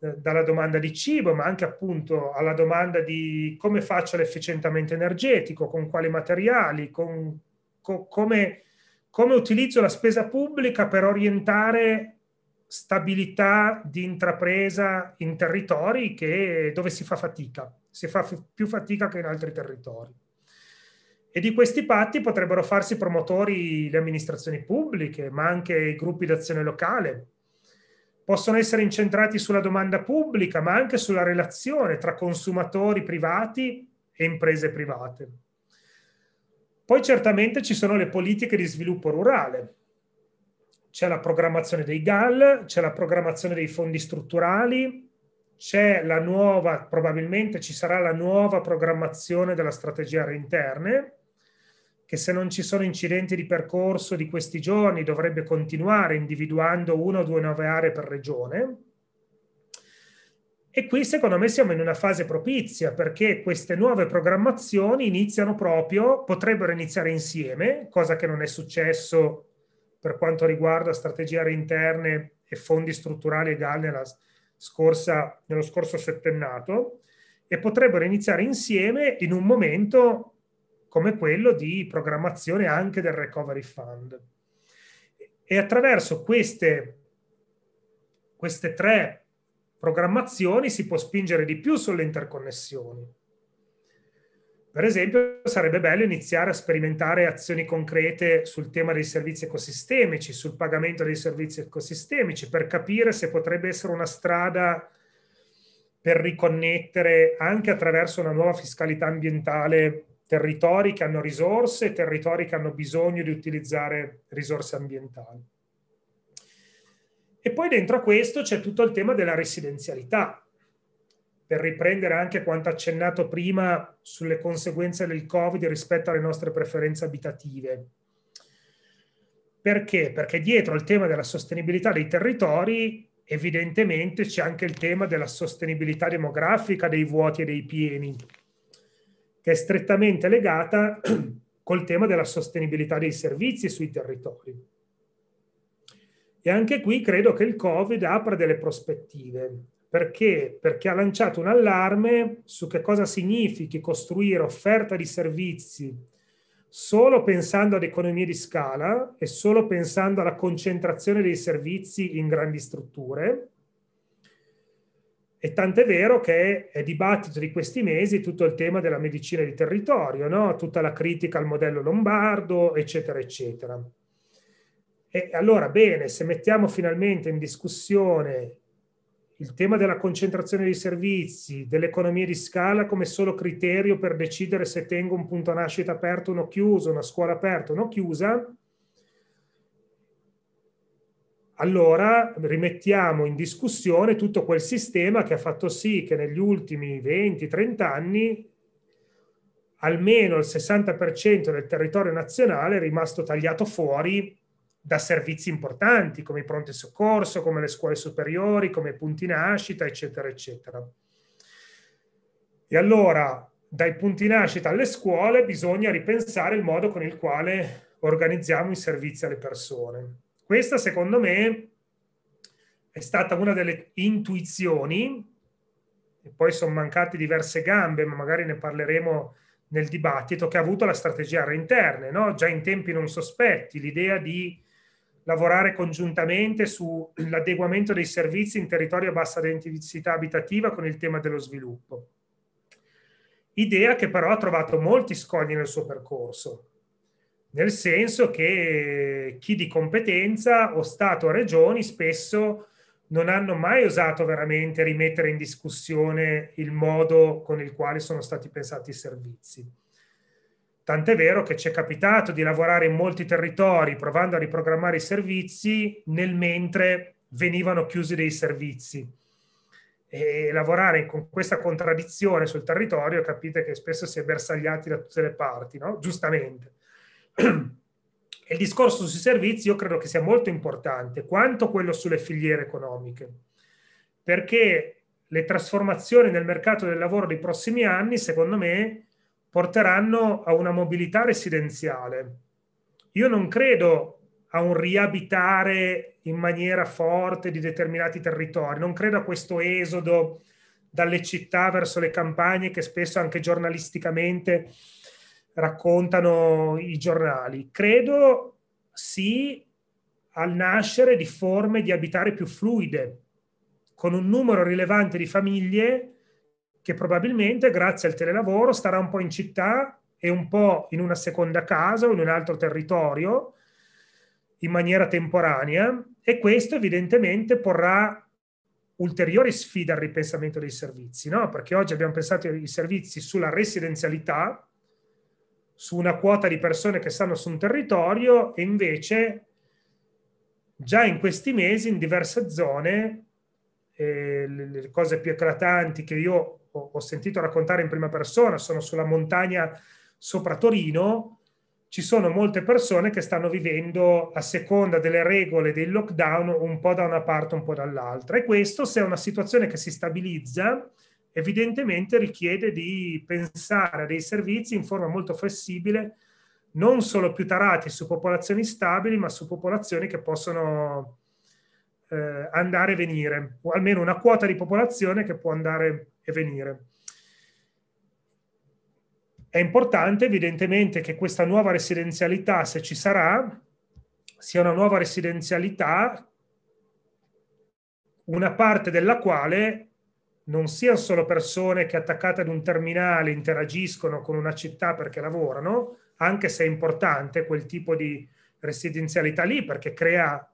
eh, dalla domanda di cibo, ma anche appunto alla domanda di come faccio l'efficientamento energetico, con quali materiali, con, co, come, come, utilizzo la spesa pubblica per orientare stabilità di intrapresa in territori che, dove si fa fatica, si fa più fatica che in altri territori. E di questi patti potrebbero farsi promotori le amministrazioni pubbliche, ma anche i gruppi d'azione locale. Possono essere incentrati sulla domanda pubblica, ma anche sulla relazione tra consumatori privati e imprese private. Poi certamente ci sono le politiche di sviluppo rurale. C'è la programmazione dei GAL, c'è la programmazione dei fondi strutturali, c'è la nuova, probabilmente ci sarà la nuova programmazione della strategia interne che se non ci sono incidenti di percorso di questi giorni dovrebbe continuare individuando una o due nuove aree per regione. E qui secondo me siamo in una fase propizia perché queste nuove programmazioni iniziano proprio, potrebbero iniziare insieme, cosa che non è successo per quanto riguarda strategie aree interne e fondi strutturali e GAL nella scorsa, nello scorso settennato, e potrebbero iniziare insieme in un momento come quello di programmazione anche del Recovery Fund. E attraverso queste, queste tre programmazioni si può spingere di più sulle interconnessioni. Per esempio, sarebbe bello iniziare a sperimentare azioni concrete sul tema dei servizi ecosistemici, sul pagamento dei servizi ecosistemici, per capire se potrebbe essere una strada per riconnettere anche attraverso una nuova fiscalità ambientale territori che hanno risorse e territori che hanno bisogno di utilizzare risorse ambientali. E poi dentro a questo c'è tutto il tema della residenzialità, per riprendere anche quanto accennato prima sulle conseguenze del Covid rispetto alle nostre preferenze abitative. Perché? Perché dietro al tema della sostenibilità dei territori evidentemente c'è anche il tema della sostenibilità demografica dei vuoti e dei pieni che è strettamente legata col tema della sostenibilità dei servizi sui territori. E anche qui credo che il Covid apra delle prospettive. Perché? Perché ha lanciato un allarme su che cosa significhi costruire offerta di servizi solo pensando ad economie di scala e solo pensando alla concentrazione dei servizi in grandi strutture, e tant'è vero che è dibattito di questi mesi tutto il tema della medicina di territorio, no? tutta la critica al modello lombardo, eccetera, eccetera. E allora, bene, se mettiamo finalmente in discussione il tema della concentrazione dei servizi, dell'economia di scala come solo criterio per decidere se tengo un punto nascita aperto o no chiuso, una scuola aperta o no chiusa, allora rimettiamo in discussione tutto quel sistema che ha fatto sì che negli ultimi 20-30 anni almeno il 60% del territorio nazionale è rimasto tagliato fuori da servizi importanti come i pronti soccorso, come le scuole superiori, come i punti nascita, eccetera, eccetera. E allora dai punti nascita alle scuole bisogna ripensare il modo con il quale organizziamo i servizi alle persone questa, secondo me, è stata una delle intuizioni, e poi sono mancate diverse gambe, ma magari ne parleremo nel dibattito, che ha avuto la strategia all'interno, no? già in tempi non sospetti, l'idea di lavorare congiuntamente sull'adeguamento dei servizi in territorio a bassa densità abitativa con il tema dello sviluppo. Idea che però ha trovato molti scogli nel suo percorso, nel senso che chi di competenza o Stato o regioni spesso non hanno mai osato veramente rimettere in discussione il modo con il quale sono stati pensati i servizi. Tant'è vero che ci è capitato di lavorare in molti territori provando a riprogrammare i servizi nel mentre venivano chiusi dei servizi. E lavorare con questa contraddizione sul territorio capite che spesso si è bersagliati da tutte le parti, no? giustamente il discorso sui servizi io credo che sia molto importante, quanto quello sulle filiere economiche, perché le trasformazioni nel mercato del lavoro dei prossimi anni, secondo me, porteranno a una mobilità residenziale. Io non credo a un riabitare in maniera forte di determinati territori, non credo a questo esodo dalle città verso le campagne che spesso anche giornalisticamente raccontano i giornali. Credo sì al nascere di forme di abitare più fluide, con un numero rilevante di famiglie che probabilmente grazie al telelavoro starà un po' in città e un po' in una seconda casa o in un altro territorio in maniera temporanea e questo evidentemente porrà ulteriori sfide al ripensamento dei servizi, no? perché oggi abbiamo pensato ai servizi sulla residenzialità, su una quota di persone che stanno su un territorio e invece già in questi mesi in diverse zone eh, le cose più eclatanti che io ho, ho sentito raccontare in prima persona sono sulla montagna sopra Torino ci sono molte persone che stanno vivendo a seconda delle regole del lockdown un po' da una parte, un po' dall'altra. E questo, se è una situazione che si stabilizza, evidentemente richiede di pensare a dei servizi in forma molto flessibile, non solo più tarati su popolazioni stabili, ma su popolazioni che possono eh, andare e venire, o almeno una quota di popolazione che può andare e venire. È importante evidentemente che questa nuova residenzialità, se ci sarà, sia una nuova residenzialità, una parte della quale non siano solo persone che attaccate ad un terminale interagiscono con una città perché lavorano, anche se è importante quel tipo di residenzialità lì perché crea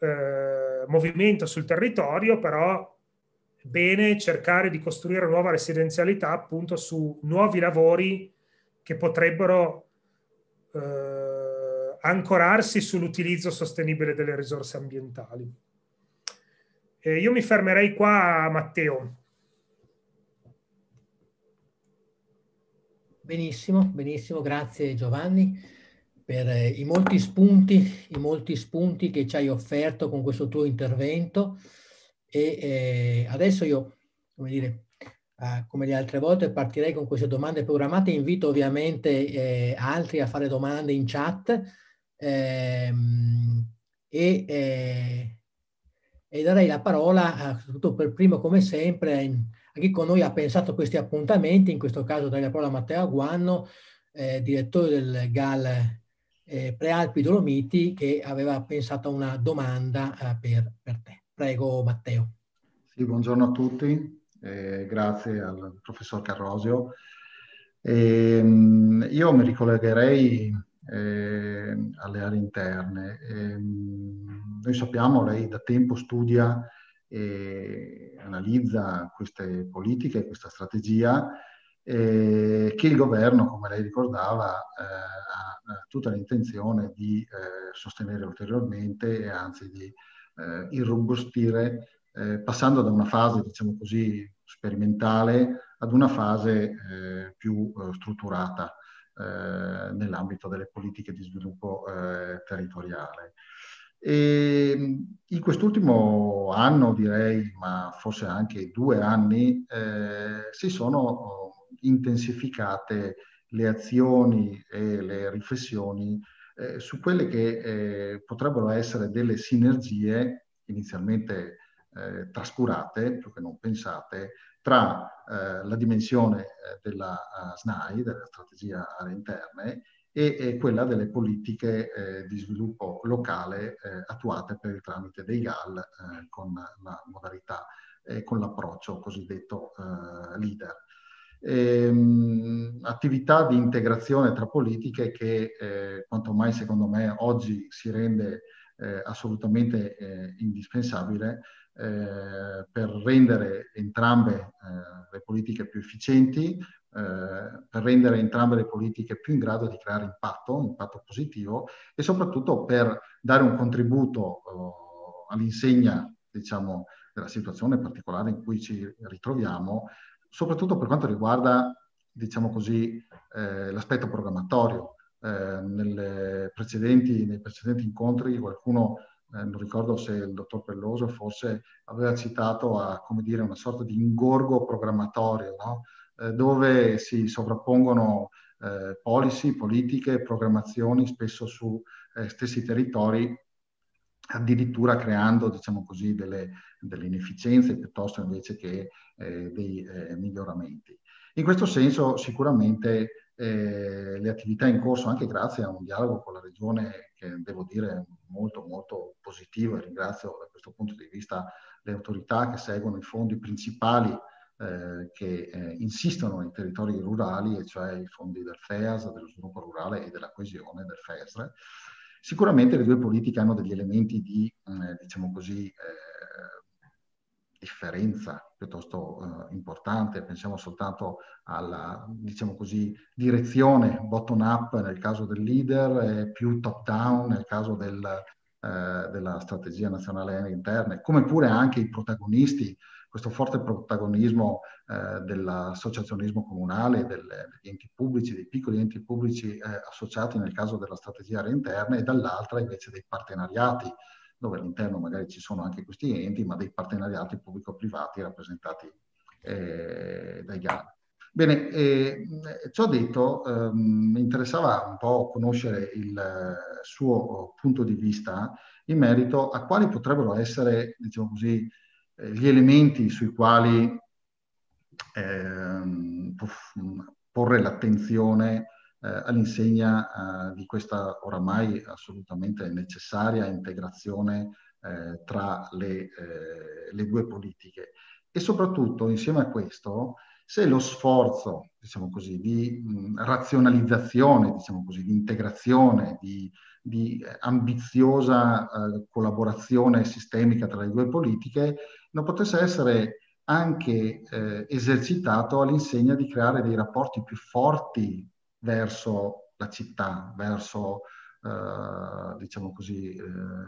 eh, movimento sul territorio, però bene cercare di costruire nuova residenzialità appunto su nuovi lavori che potrebbero eh, ancorarsi sull'utilizzo sostenibile delle risorse ambientali. Eh, io mi fermerei qua Matteo. Benissimo, benissimo, grazie Giovanni per eh, i, molti spunti, i molti spunti che ci hai offerto con questo tuo intervento e eh, adesso io, come dire, Uh, come le altre volte partirei con queste domande programmate. Invito ovviamente eh, altri a fare domande in chat ehm, e eh, e darei la parola, eh, soprattutto per primo come sempre, a chi con noi ha pensato questi appuntamenti, in questo caso darei la parola a Matteo Guanno, eh, direttore del GAL eh, Prealpi Dolomiti, che aveva pensato a una domanda eh, per, per, te. Prego Matteo. Sì, buongiorno a tutti, grazie al professor Carrosio. Ehm, io mi ricollegherei eh, alle aree interne. Eh, noi sappiamo, lei da tempo studia e analizza queste politiche, questa strategia, eh, che il governo, come lei ricordava, eh, ha tutta l'intenzione di eh, sostenere ulteriormente e anzi di eh, irrobustire passando da una fase, diciamo così, sperimentale ad una fase più strutturata. Eh, nell'ambito delle politiche di sviluppo eh, territoriale. E ehm, in quest'ultimo anno, direi, ma forse anche due anni, eh, si sono oh, intensificate le azioni e le riflessioni eh, su quelle che eh, potrebbero essere delle sinergie, inizialmente eh, trascurate, più che non pensate, tra eh, la dimensione eh, della eh, SNAI, della strategia aree interne, e, e quella delle politiche eh, di sviluppo locale attuate per il tramite dei GAL con la modalità e con l'approccio cosiddetto leader. Ehm, attività di integrazione tra politiche che eh, quanto mai secondo me oggi si rende eh, assolutamente eh, indispensabile eh, per rendere entrambe eh, le politiche più efficienti, eh, per rendere entrambe le politiche più in grado di creare impatto, impatto positivo e soprattutto per dare un contributo eh, all'insegna, diciamo, della situazione particolare in cui ci ritroviamo, soprattutto per quanto riguarda, diciamo così, eh, l'aspetto programmatorio. Nelle precedenti, nei precedenti incontri qualcuno eh, non ricordo se il dottor Pelloso forse aveva citato a come dire, una sorta di ingorgo programmatorio, no? eh, dove si sovrappongono eh, policy, politiche, programmazioni spesso su eh, stessi territori, addirittura creando diciamo così, delle, delle, inefficienze piuttosto invece che eh, dei eh, miglioramenti. In questo senso sicuramente le attività in corso, anche grazie a un dialogo con la Regione che devo dire molto molto positivo e ringrazio da questo punto di vista le autorità che seguono i fondi principali eh, che eh, insistono nei territori rurali, e cioè i fondi del FEAS, dello sviluppo rurale e della coesione del FESRE. Sicuramente le due politiche hanno degli elementi di, eh, diciamo così, eh, differenza piuttosto eh, importante, pensiamo soltanto alla, diciamo così, direzione bottom-up nel caso del leader e più top-down nel caso del, eh, della strategia nazionale interna, come pure anche i protagonisti, questo forte protagonismo eh, dell'associazionismo comunale, del, degli enti pubblici, dei piccoli enti pubblici eh, associati nel caso della strategia interna e dall'altra invece dei partenariati dove all'interno magari ci sono anche questi enti, ma dei partenariati pubblico-privati rappresentati eh, dai GAL. Bene, eh, ciò detto, eh, mi interessava un po' conoscere il eh, suo eh, punto di vista in merito a quali potrebbero essere, diciamo così, eh, gli elementi sui quali ehm, porre l'attenzione eh, all'insegna eh, di questa oramai assolutamente necessaria integrazione eh, tra le, eh, le, due politiche. E soprattutto, insieme a questo, se lo sforzo, diciamo così, di mh, mm, razionalizzazione, diciamo così, di integrazione, di, di ambiziosa eh, collaborazione sistemica tra le due politiche, non potesse essere anche eh, esercitato all'insegna di creare dei rapporti più forti verso la città, verso eh, diciamo così, eh,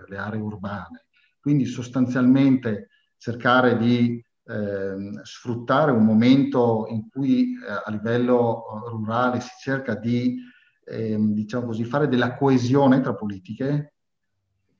le aree urbane. Quindi sostanzialmente cercare di eh, sfruttare un momento in cui eh, a livello eh, rurale si cerca di ehm, diciamo così, fare della coesione tra politiche,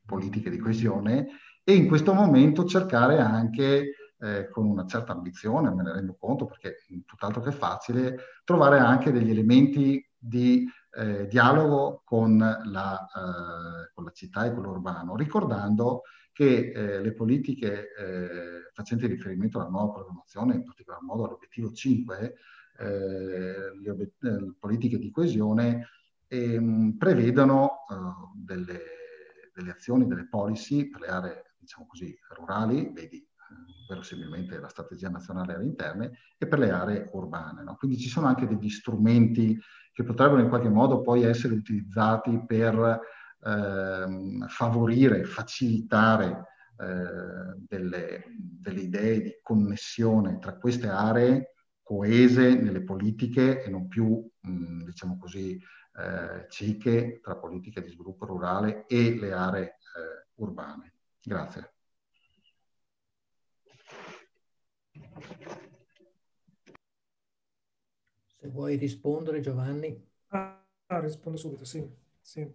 politiche di coesione, e in questo momento cercare anche eh, con una certa ambizione, me ne rendo conto perché è tutt'altro che facile, trovare anche degli elementi di eh, dialogo con la, eh, con la, città e con l'urbano, ricordando che eh, le politiche eh, facenti riferimento alla nuova programmazione, in particolar modo all'obiettivo 5, eh, le, obiet- eh, le, politiche di coesione, ehm, prevedono delle, delle, azioni, delle policy per le aree, diciamo così, rurali, vedi verosimilmente la strategia nazionale alle interne, e per le aree urbane. No? Quindi ci sono anche degli strumenti che potrebbero in qualche modo poi essere utilizzati per ehm, favorire, facilitare eh, delle, delle idee di connessione tra queste aree coese nelle politiche e non più, mh, mm, diciamo così, eh, cieche tra politiche di sviluppo rurale e le aree eh, urbane. Grazie. Se vuoi rispondere Giovanni. Ah, rispondo subito, sì. sì.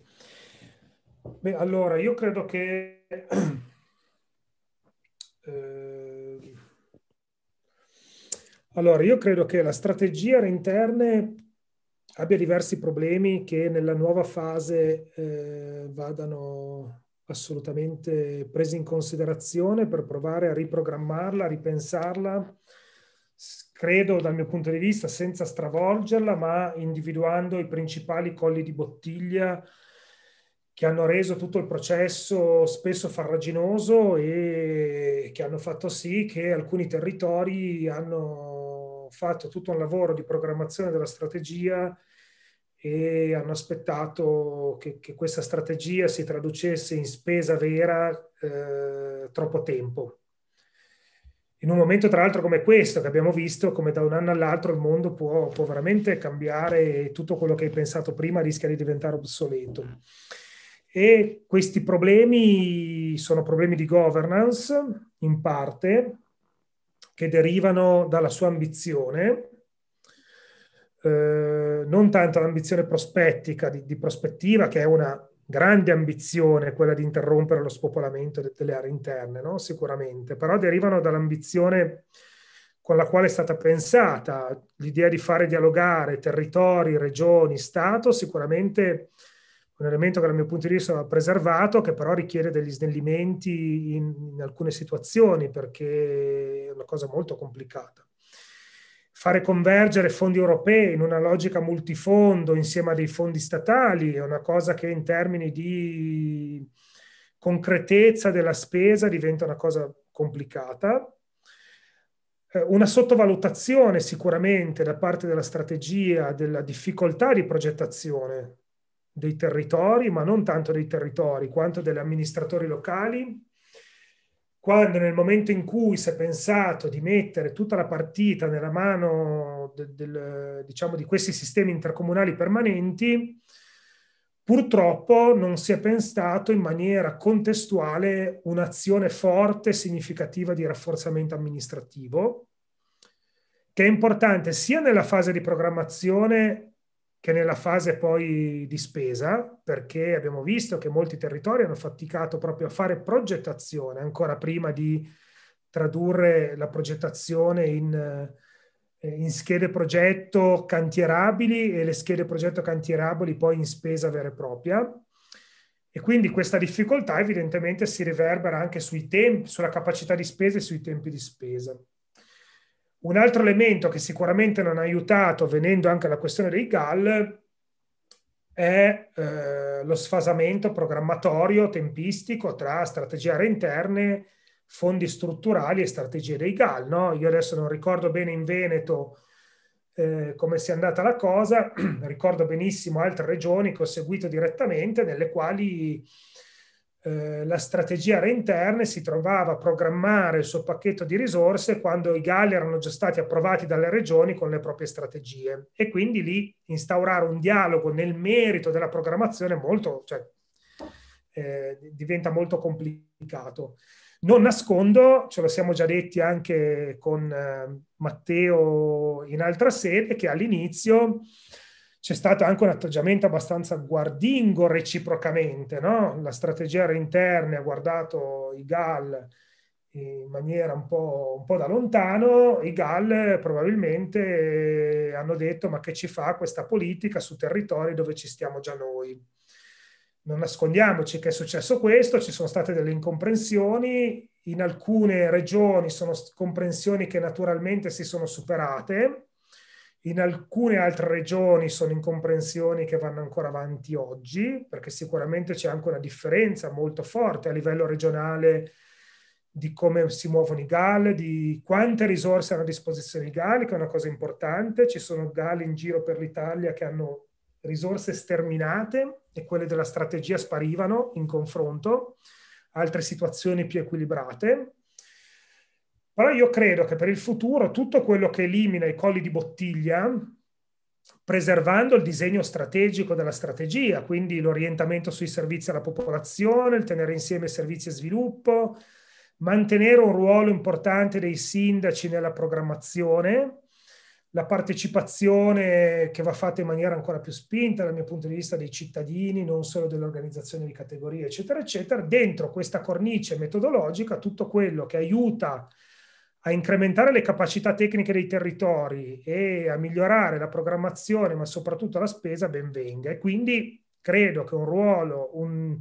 Beh, allora, io credo che eh, allora, io credo che la strategia interne abbia diversi problemi che nella nuova fase eh, vadano assolutamente presa in considerazione per provare a riprogrammarla, a ripensarla, credo dal mio punto di vista, senza stravolgerla, ma individuando i principali colli di bottiglia che hanno reso tutto il processo spesso farraginoso e che hanno fatto sì che alcuni territori hanno fatto tutto un lavoro di programmazione della strategia e hanno aspettato che, che questa strategia si traducesse in spesa vera eh, troppo tempo. In un momento tra l'altro come questo che abbiamo visto, come da un anno all'altro il mondo può, può veramente cambiare e tutto quello che hai pensato prima rischia di diventare obsoleto. Mm. E questi problemi sono problemi di governance in parte, che derivano dalla sua ambizione eh, non tanto l'ambizione prospettica, di, di, prospettiva, che è una grande ambizione, quella di interrompere lo spopolamento delle aree interne, no? sicuramente, però derivano dall'ambizione con la quale è stata pensata l'idea di fare dialogare territori, regioni, Stato, sicuramente un elemento che dal mio punto di vista va preservato, che però richiede degli snellimenti in, in alcune situazioni, perché è una cosa molto complicata fare convergere fondi europei in una logica multifondo insieme ai fondi statali è una cosa che in termini di concretezza della spesa diventa una cosa complicata. Eh, una sottovalutazione sicuramente da parte della strategia della difficoltà di progettazione dei territori, ma non tanto dei territori quanto degli amministratori locali quando nel momento in cui si è pensato di mettere tutta la partita nella mano del, del, diciamo, di questi sistemi intercomunali permanenti, purtroppo non si è pensato in maniera contestuale un'azione forte e significativa di rafforzamento amministrativo, che è importante sia nella fase di programmazione che nella fase poi di spesa, perché abbiamo visto che molti territori hanno faticato proprio a fare progettazione ancora prima di tradurre la progettazione in, eh, in schede progetto cantierabili e le schede progetto cantierabili poi in spesa vera e propria. E quindi questa difficoltà evidentemente si riverbera anche sui tempi, sulla capacità di spesa e sui tempi di spesa. Un altro elemento che sicuramente non ha aiutato, venendo anche alla questione dei GAL, è eh, lo sfasamento programmatorio tempistico tra strategie aree interne, fondi strutturali e strategie dei GAL. No? Io adesso non ricordo bene in Veneto eh, come sia andata la cosa, ricordo benissimo altre regioni che ho seguito direttamente, nelle quali eh, la strategia era interna si trovava a programmare il suo pacchetto di risorse quando i galli erano già stati approvati dalle regioni con le proprie strategie e quindi lì instaurare un dialogo nel merito della programmazione molto, cioè, eh, diventa molto complicato. Non nascondo, ce lo siamo già detti anche con eh, Matteo in altra sede, che all'inizio c'è stato anche un atteggiamento abbastanza guardingo reciprocamente, no? La strategia interne ha guardato i GAL in maniera un po', un po', da lontano, i GAL probabilmente hanno detto ma che ci fa questa politica su territori dove ci stiamo già noi. Non nascondiamoci che è successo questo, ci sono state delle incomprensioni, in alcune regioni sono comprensioni che naturalmente si sono superate, in alcune altre regioni sono incomprensioni che vanno ancora avanti oggi, perché sicuramente c'è anche una differenza molto forte a livello regionale di come si muovono i GAL, di quante risorse hanno a disposizione i GAL, che è una cosa importante. Ci sono GAL in giro per l'Italia che hanno risorse sterminate e quelle della strategia sparivano in confronto, altre situazioni più equilibrate. Però io credo che per il futuro tutto quello che elimina i colli di bottiglia, preservando il disegno strategico della strategia, quindi l'orientamento sui servizi alla popolazione, il tenere insieme servizi e sviluppo, mantenere un ruolo importante dei sindaci nella programmazione, la partecipazione che va fatta in maniera ancora più spinta dal mio punto di vista dei cittadini, non solo delle organizzazioni di categoria, eccetera, eccetera, dentro questa cornice metodologica, tutto quello che aiuta a incrementare le capacità tecniche dei territori e a migliorare la programmazione, ma soprattutto la spesa, ben venga. E quindi credo che un ruolo, un,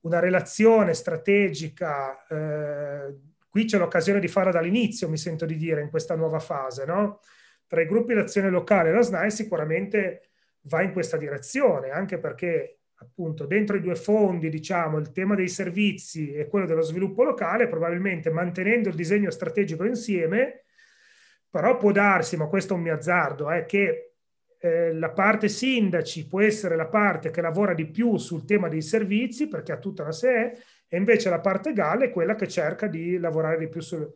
una relazione strategica, eh, qui c'è l'occasione di farla dall'inizio, mi sento di dire, in questa nuova fase, no? tra i gruppi d'azione locale e la SNAI sicuramente va in questa direzione, anche perché appunto dentro i due fondi, diciamo, il tema dei servizi e quello dello sviluppo locale, probabilmente mantenendo il disegno strategico insieme, però può darsi, ma questo è un mio azzardo, è eh, che eh, la parte sindaci può essere la parte che lavora di più sul tema dei servizi, perché ha tutta la sé, e invece la parte GAL è quella che cerca di lavorare di più sul,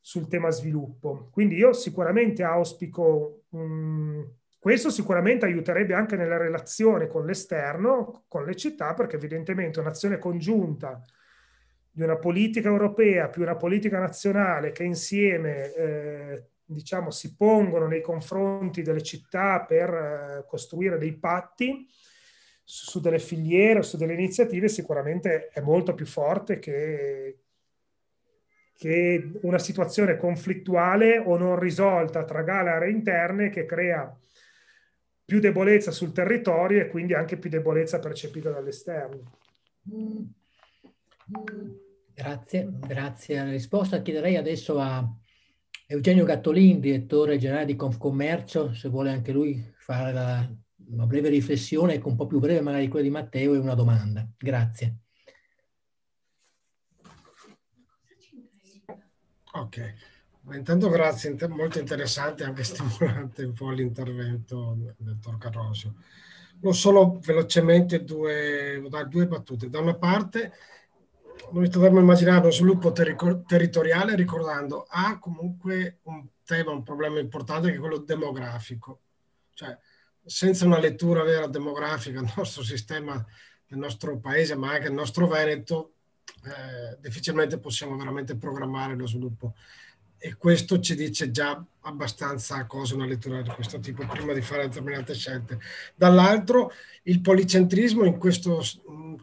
sul tema sviluppo. Quindi io sicuramente auspico... Um, questo sicuramente aiuterebbe anche nella relazione con l'esterno, con le città, perché evidentemente un'azione congiunta di una politica europea più una politica nazionale che insieme eh, diciamo, si pongono nei confronti delle città per eh, costruire dei patti su, su delle filiere, su delle iniziative, sicuramente è molto più forte che, che una situazione conflittuale o non risolta tra gare interne che crea più debolezza sul territorio e quindi anche più debolezza percepita dall'esterno. Grazie, grazie alla risposta. Chiederei adesso a Eugenio Gattolin, direttore generale di Confcommercio, se vuole anche lui fare la, una breve riflessione, ecco, un po' più breve magari quella di Matteo, e una domanda. Grazie. Ok intanto grazie, molto interessante e anche stimolante un po' l'intervento del dottor Torcarosio. Non solo velocemente due, due battute. Da una parte noi dovremmo immaginare uno sviluppo ter- territoriale ricordando ha ah, comunque un tema, un problema importante che è quello demografico. Cioè, senza una lettura vera demografica del nostro sistema, del nostro paese, ma anche del nostro Veneto, eh, difficilmente possiamo veramente programmare lo sviluppo e questo ci dice già abbastanza cosa una lettura di questo tipo prima di fare determinate scelte. Dall'altro il policentrismo in questo,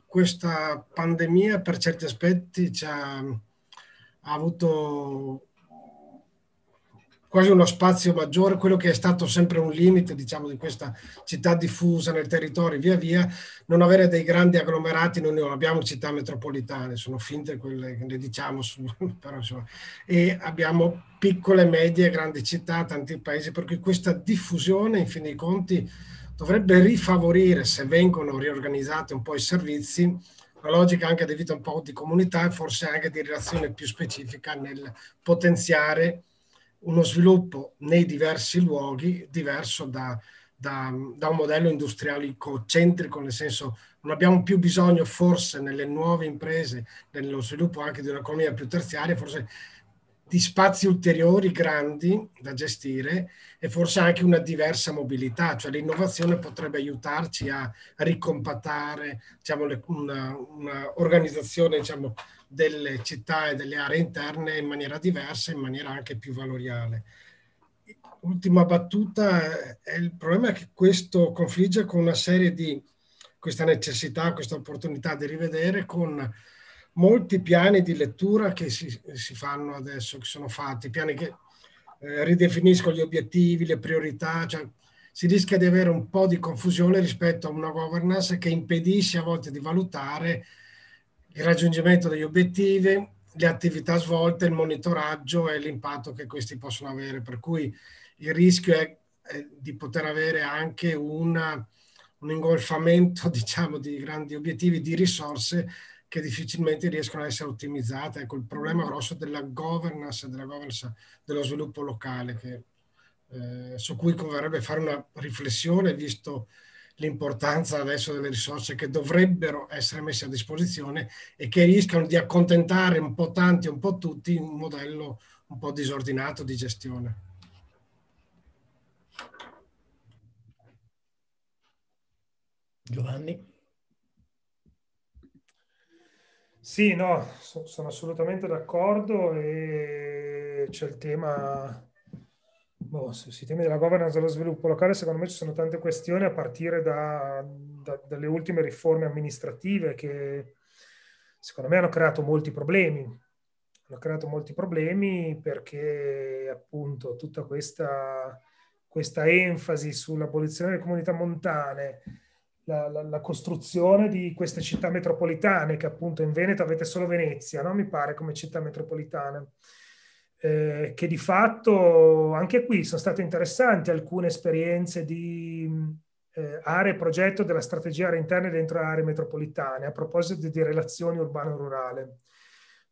questa pandemia per certi aspetti ci ha, ha avuto quasi uno spazio maggiore, quello che è stato sempre un limite diciamo, di questa città diffusa nel territorio, via via, non avere dei grandi agglomerati, non abbiamo città metropolitane, sono finte quelle che ne diciamo, su, però insomma, e abbiamo piccole, medie, grandi città, tanti paesi, per cui questa diffusione in fin dei conti dovrebbe rifavorire, se vengono riorganizzati un po' i servizi, la logica anche di vita un po' di comunità e forse anche di relazione più specifica nel potenziare uno sviluppo nei diversi luoghi diverso da, da, da un modello industriale centrico nel senso non abbiamo più bisogno forse nelle nuove imprese, nello sviluppo anche di un'economia più terziaria, forse di spazi ulteriori grandi da gestire e forse anche una diversa mobilità, cioè l'innovazione potrebbe aiutarci a ricompattare diciamo, una, una, organizzazione diciamo, delle città e delle aree interne in maniera diversa, in maniera anche più valoriale. Ultima battuta, eh, il problema è che questo confligge con una serie di, questa necessità, questa opportunità di rivedere con molti piani di lettura che si, si fanno adesso, che sono fatti, piani che eh, ridefiniscono gli obiettivi, le priorità, cioè si rischia di avere un po' di confusione rispetto a una governance che impedisce a volte di valutare il raggiungimento degli obiettivi, le attività svolte, il monitoraggio e l'impatto che questi possono avere. Per cui il rischio è, è di poter avere anche una, un ingolfamento diciamo, di grandi obiettivi, di risorse che difficilmente riescono a essere ottimizzate. Ecco, il problema grosso della governance, della governance dello sviluppo locale, che, eh, su cui converrebbe fare una riflessione, visto l'importanza adesso delle risorse che dovrebbero essere messe a disposizione e che rischiano di accontentare un po' tanti, un po' tutti in un modello un po' disordinato di gestione. Giovanni? Sì, no, sono assolutamente d'accordo e c'è il tema boh, sui temi della governance e dello sviluppo locale, secondo me ci sono tante questioni a partire da, da, dalle ultime riforme amministrative che secondo me hanno creato molti problemi. Hanno creato molti problemi perché appunto tutta questa, questa enfasi sull'abolizione delle comunità montane, la, la, la, costruzione di queste città metropolitane, che appunto in Veneto avete solo Venezia, no? mi pare come città metropolitana eh, che di fatto anche qui sono state interessanti alcune esperienze di eh, aree e progetto della strategia area interna dentro aree metropolitane a proposito di relazioni urbano-rurale,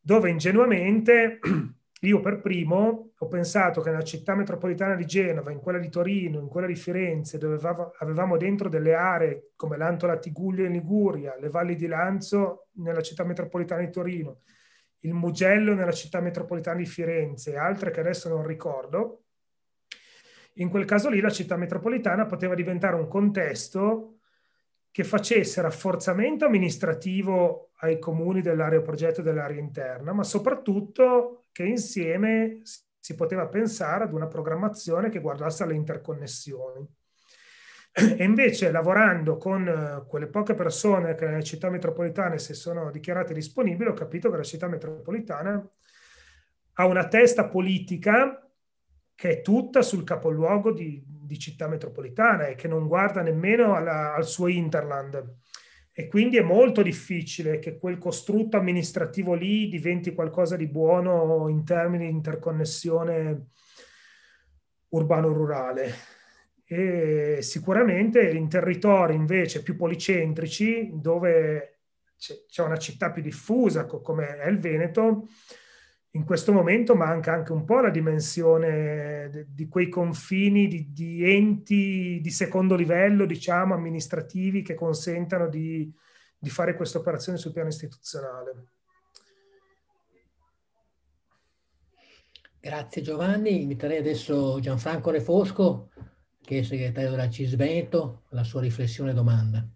dove ingenuamente io per primo ho pensato che nella città metropolitana di Genova, in quella di Torino, in quella di Firenze, dove avevamo dentro delle aree come l'Antola Tiguglio in Liguria, le valli di Lanzo nella città metropolitana di Torino, il Mugello nella città metropolitana di Firenze e altre che adesso non ricordo, in quel caso lì la città metropolitana poteva diventare un contesto che facesse rafforzamento amministrativo ai comuni dell'aeroprogetto e dell'area interna, ma soprattutto che insieme si poteva pensare ad una programmazione che guardasse alle interconnessioni. E invece lavorando con eh, quelle poche persone che nelle città metropolitane si sono dichiarate disponibili, ho capito che la città metropolitana ha una testa politica che è tutta sul capoluogo di, di città metropolitana e che non guarda nemmeno alla, al suo interland. E quindi è molto difficile che quel costrutto amministrativo lì diventi qualcosa di buono in termini di interconnessione urbano-rurale e sicuramente in territori invece più policentrici, dove c'è una città più diffusa come è il Veneto, in questo momento manca anche un po' la dimensione di quei confini di, di enti di secondo livello, diciamo, amministrativi che consentano di, di fare questa operazione sul piano istituzionale. Grazie Giovanni, inviterei adesso Gianfranco Refosco che è segretario della Cisveto, la sua riflessione e domanda.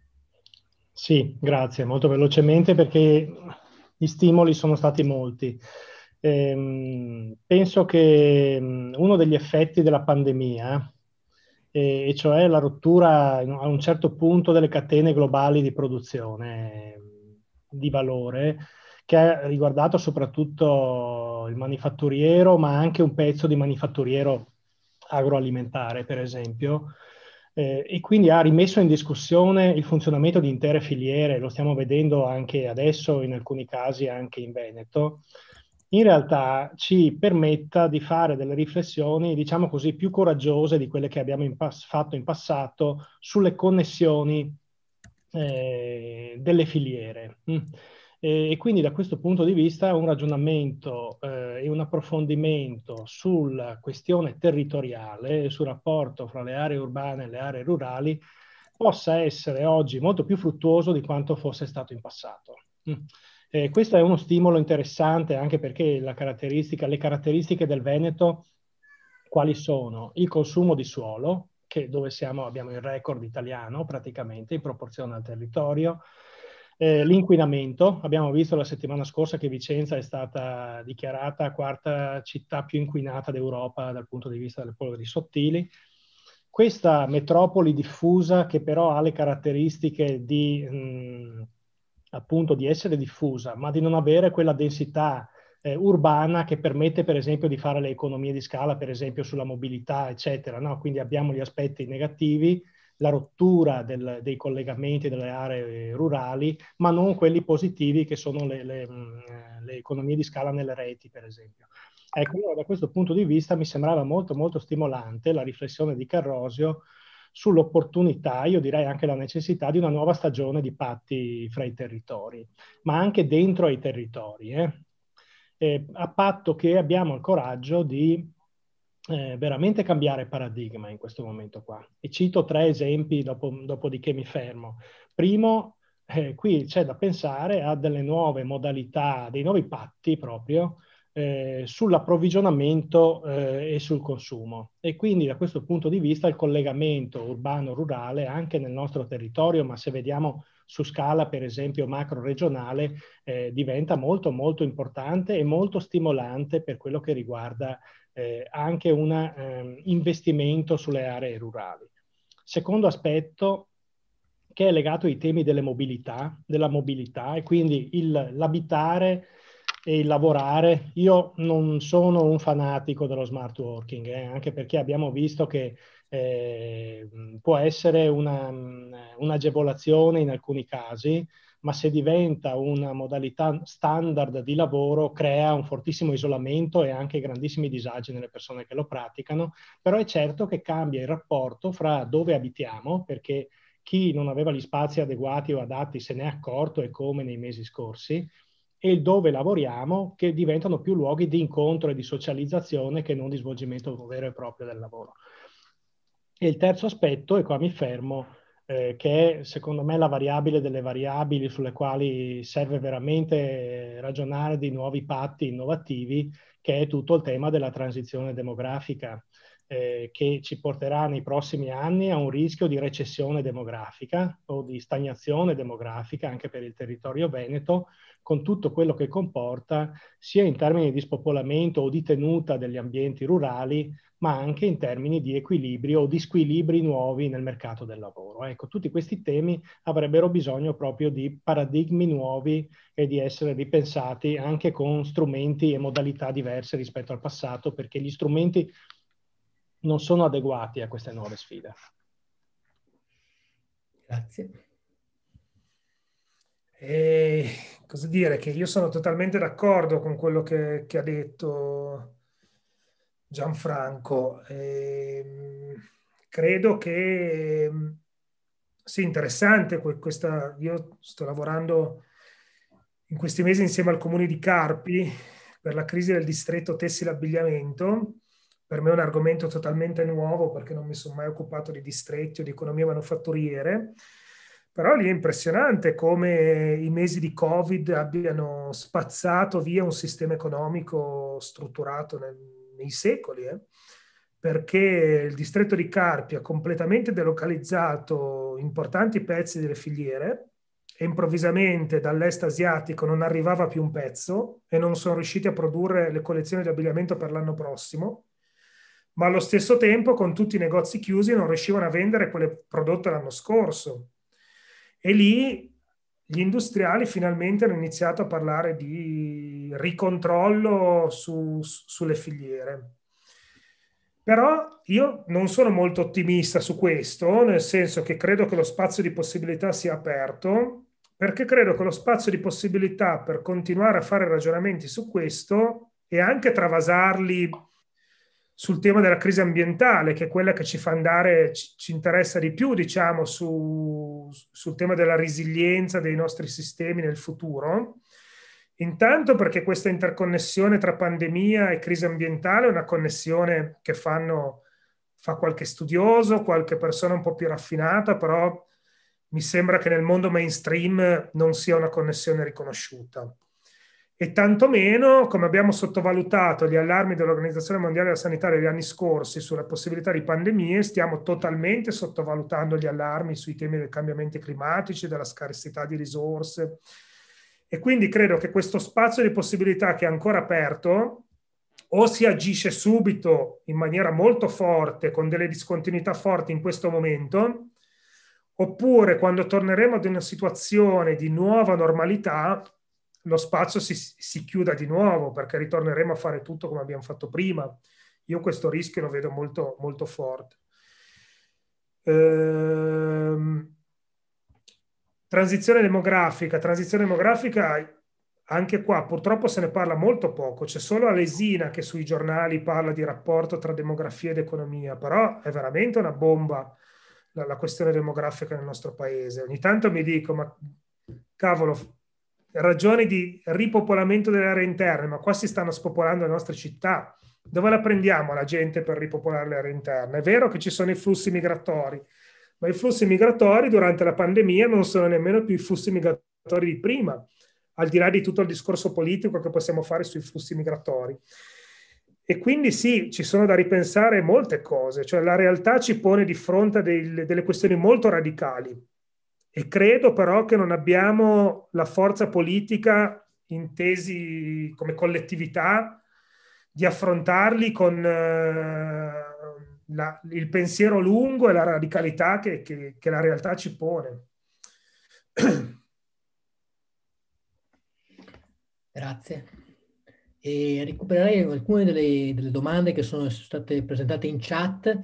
Sì, grazie, molto velocemente perché gli stimoli sono stati molti. Ehm, penso che mm, uno degli effetti della pandemia, eh, e cioè la rottura a un certo punto delle catene globali di produzione mm, di valore, che ha riguardato soprattutto il manifatturiero, ma anche un pezzo di manifatturiero agroalimentare, per esempio, eh, e quindi ha rimesso in discussione il funzionamento di intere filiere, lo stiamo vedendo anche adesso, in alcuni casi anche in Veneto, in realtà ci permetta di fare delle riflessioni, diciamo così, più coraggiose di quelle che abbiamo in pass- fatto in passato sulle connessioni eh, delle filiere. Mm. E, e, quindi da questo punto di vista un ragionamento eh, e un approfondimento sulla questione territoriale, sul rapporto fra le aree urbane e le aree rurali, possa essere oggi molto più fruttuoso di quanto fosse stato in passato. Mm. Eh, questo è uno stimolo interessante anche perché caratteristica, le caratteristiche del Veneto quali sono? Il consumo di suolo, che dove siamo abbiamo il record italiano praticamente in proporzione al territorio, eh, l'inquinamento, abbiamo visto la settimana scorsa che Vicenza è stata dichiarata quarta città più inquinata d'Europa dal punto di vista delle polveri sottili. Questa metropoli diffusa che però ha le caratteristiche di, mh, mm, appunto, di essere diffusa, ma di non avere quella densità eh, urbana che permette per esempio di fare le economie di scala, per esempio sulla mobilità, eccetera. No? Quindi abbiamo gli aspetti negativi, la rottura del, dei collegamenti delle aree rurali, ma non quelli positivi che sono le, le, mm, eh, le economie di scala nelle reti, per esempio. Ecco, allora, da questo punto di vista mi sembrava molto, molto stimolante la riflessione di Carrosio sull'opportunità, io direi anche la necessità di una nuova stagione di patti fra i territori, ma anche dentro ai territori, eh? Eh, a patto che abbiamo il coraggio di eh, veramente cambiare paradigma in questo momento qua. E cito tre esempi, dopo, dopodiché mi fermo. Primo, eh, qui c'è da pensare a delle nuove modalità, dei nuovi patti proprio eh, sull'approvvigionamento eh, e sul consumo. E quindi da questo punto di vista il collegamento urbano-rurale anche nel nostro territorio, ma se vediamo su scala per esempio macro regionale eh, diventa molto molto importante e molto stimolante per quello che riguarda eh, anche un eh, investimento sulle aree rurali. Secondo aspetto che è legato ai temi delle mobilità, della mobilità e quindi il, l'abitare e il lavorare. Io non sono un fanatico dello smart working, eh, anche perché abbiamo visto che eh, può essere una, mm, un'agevolazione in alcuni casi, ma se diventa una modalità standard di lavoro crea un fortissimo isolamento e anche grandissimi disagi nelle persone che lo praticano, però è certo che cambia il rapporto fra dove abitiamo, perché chi non aveva gli spazi adeguati o adatti se ne è accorto e come nei mesi scorsi, e dove lavoriamo che diventano più luoghi di incontro e di socializzazione che non di svolgimento vero e proprio del lavoro. E il terzo aspetto, e qua mi fermo, eh, che è secondo me la variabile delle variabili sulle quali serve veramente ragionare di nuovi patti innovativi, che è tutto il tema della transizione demografica, eh, che ci porterà nei prossimi anni a un rischio di recessione demografica o di stagnazione demografica anche per il territorio veneto, con tutto quello che comporta, sia in termini di spopolamento o di tenuta degli ambienti rurali, ma anche in termini di equilibrio o di squilibri nuovi nel mercato del lavoro. Ecco, tutti questi temi avrebbero bisogno proprio di paradigmi nuovi e di essere ripensati anche con strumenti e modalità diverse rispetto al passato, perché gli strumenti non sono adeguati a queste nuove sfide. Grazie. E cosa dire? Che io sono totalmente d'accordo con quello che, che ha detto Gianfranco. E, ehm, credo che ehm, sia sì, interessante questa. Io sto lavorando in questi mesi insieme al comune di Carpi per la crisi del distretto tessile abbigliamento. Per me è un argomento totalmente nuovo perché non mi sono mai occupato di distretti o di economia manufatturiere. Però lì è impressionante come i mesi di Covid abbiano spazzato via un sistema economico strutturato nel, nei secoli, eh? perché il distretto di Carpi ha completamente delocalizzato importanti pezzi delle filiere e improvvisamente dall'est asiatico non arrivava più un pezzo e non sono riusciti a produrre le collezioni di abbigliamento per l'anno prossimo, ma allo stesso tempo con tutti i negozi chiusi non riuscivano a vendere quelle prodotte l'anno scorso e lì gli industriali finalmente hanno iniziato a parlare di ricontrollo su, su, sulle filiere. Però io non sono molto ottimista su questo, nel senso che credo che lo spazio di possibilità sia aperto, perché credo che lo spazio di possibilità per continuare a fare ragionamenti su questo e anche travasarli sul tema della crisi ambientale, che è quella che ci fa andare, ci, ci interessa di più, diciamo, su, sul tema della resilienza dei nostri sistemi nel futuro. Intanto perché questa interconnessione tra pandemia e crisi ambientale è una connessione che fanno, fa qualche studioso, qualche persona un po' più raffinata, però mi sembra che nel mondo mainstream non sia una connessione riconosciuta e tantomeno, come abbiamo sottovalutato gli allarmi dell'Organizzazione Mondiale della Sanità degli anni scorsi sulla possibilità di pandemie, stiamo totalmente sottovalutando gli allarmi sui temi dei cambiamenti climatici, della scarsità di risorse. E quindi credo che questo spazio di possibilità che è ancora aperto, o si agisce subito in maniera molto forte, con delle discontinuità forti in questo momento, oppure quando torneremo ad una situazione di nuova normalità, lo spazio si, si chiuda di nuovo perché ritorneremo a fare tutto come abbiamo fatto prima. Io questo rischio lo vedo molto, molto forte. Ehm, transizione demografica. Transizione demografica anche qua purtroppo se ne parla molto poco, c'è solo Alesina che sui giornali parla di rapporto tra demografia ed economia, però è veramente una bomba la, la questione demografica nel nostro paese. Ogni tanto mi dico, ma cavolo, ragioni di ripopolamento delle aree interne, ma qua si stanno spopolando le nostre città. Dove la prendiamo la gente per ripopolare le aree interne? È vero che ci sono i flussi migratori, ma i flussi migratori durante la pandemia non sono nemmeno più i flussi migratori di prima, al di là di tutto il discorso politico che possiamo fare sui flussi migratori. E quindi sì, ci sono da ripensare molte cose, cioè la realtà ci pone di fronte a dei, delle questioni molto radicali e credo però che non abbiamo la forza politica intesi come collettività di affrontarli con eh, la, il pensiero lungo e la radicalità che, che, che la realtà ci pone. Grazie. E recupererei alcune delle, delle domande che sono state presentate in chat.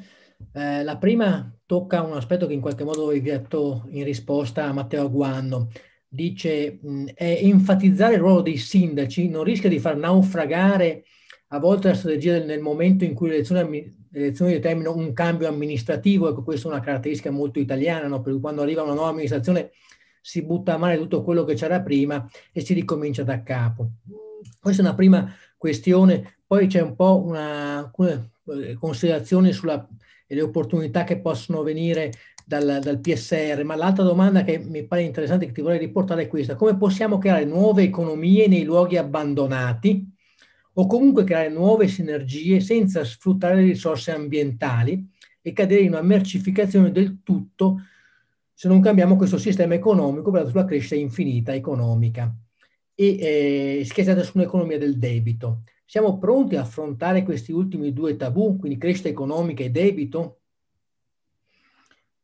Eh, la prima tocca un aspetto che in qualche modo avevi detto in risposta a Matteo Guanno. Dice, mh, mm, enfatizzare il ruolo dei sindaci non rischia di far naufragare a volte la strategia del, nel momento in cui le elezioni, le elezioni determinano un cambio amministrativo. Ecco, questa è una caratteristica molto italiana, no? perché quando arriva una nuova amministrazione si butta a male tutto quello che c'era prima e si ricomincia da capo. Questa è una prima questione. Poi c'è un po' una, alcune eh, considerazioni sulla e le opportunità che possono venire dal, dal, PSR, ma l'altra domanda che mi pare interessante che ti vorrei riportare è questa. Come possiamo creare nuove economie nei luoghi abbandonati o comunque creare nuove sinergie senza sfruttare le risorse ambientali e cadere in una mercificazione del tutto se non cambiamo questo sistema economico basato sulla crescita infinita economica? E eh, schiacciata su un'economia del debito. Siamo pronti a affrontare questi ultimi due tabù, quindi crescita economica e debito?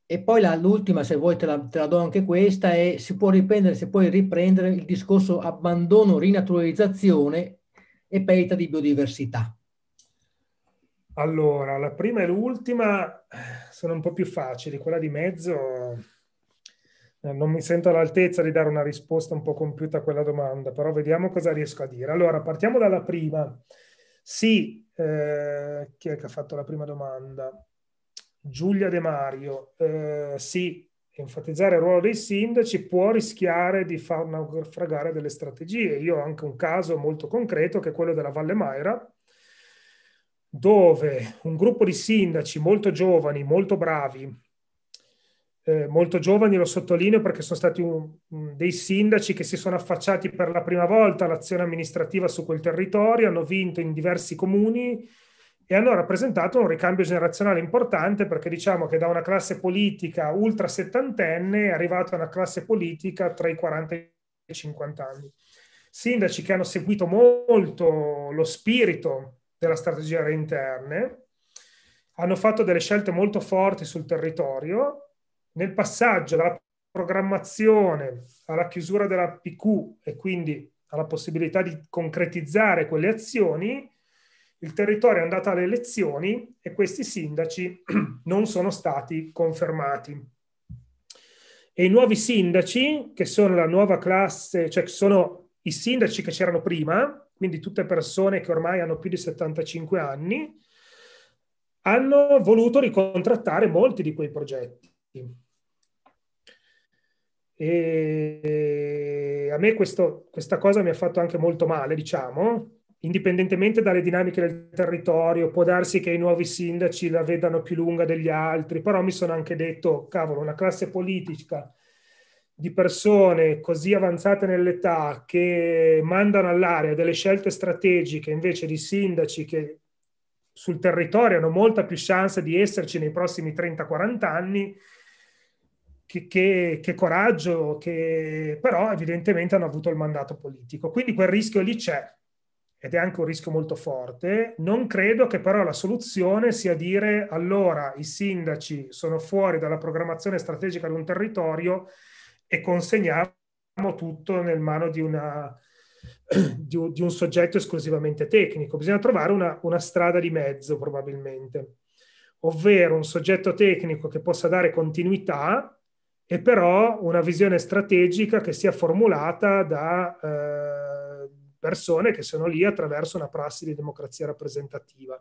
E poi l'ultima, se vuoi te la, te la, do anche questa, è si può riprendere, si può riprendere il discorso abbandono, rinaturalizzazione e perdita di biodiversità. Allora, la prima e l'ultima sono un po' più facili, quella di mezzo eh, non mi sento all'altezza di dare una risposta un po' compiuta a quella domanda, però vediamo cosa riesco a dire. Allora, partiamo dalla prima. Sì, eh, chi è che ha fatto la prima domanda? Giulia De Mario. Eh, sì, enfatizzare il ruolo dei sindaci può rischiare di far naufragare delle strategie. Io ho anche un caso molto concreto che è quello della Valle Maira, dove un gruppo di sindaci molto giovani, molto bravi, eh, molto giovani, lo sottolineo perché sono stati un, dei sindaci che si sono affacciati per la prima volta all'azione amministrativa su quel territorio, hanno vinto in diversi comuni e hanno rappresentato un ricambio generazionale importante perché diciamo che da una classe politica ultra settantenne è arrivata una classe politica tra i 40 e i 50 anni. Sindaci che hanno seguito molto lo spirito della strategia interne, hanno fatto delle scelte molto forti sul territorio nel passaggio dalla programmazione alla chiusura della PQ e quindi alla possibilità di concretizzare quelle azioni, il territorio è andato alle elezioni e questi sindaci non sono stati confermati. E i nuovi sindaci, che sono la nuova classe, cioè sono i sindaci che c'erano prima, quindi tutte persone che ormai hanno più di 75 anni, hanno voluto ricontrattare molti di quei progetti e a me questo, questa cosa mi ha fatto anche molto male, diciamo, indipendentemente dalle dinamiche del territorio, può darsi che i nuovi sindaci la vedano più lunga degli altri, però mi sono anche detto, cavolo, una classe politica di persone così avanzate nell'età che mandano all'aria delle scelte strategiche invece di sindaci che sul territorio hanno molta più chance di esserci nei prossimi 30-40 anni, che, che, che, coraggio, che... però evidentemente hanno avuto il mandato politico. Quindi quel rischio lì c'è ed è anche un rischio molto forte. Non credo che però la soluzione sia dire allora i sindaci sono fuori dalla programmazione strategica di un territorio e consegniamo tutto nel mano di, una, di, un, di un soggetto esclusivamente tecnico. Bisogna trovare una, una strada di mezzo probabilmente, ovvero un soggetto tecnico che possa dare continuità e però una visione strategica che sia formulata da eh, persone che sono lì attraverso una prassi di democrazia rappresentativa.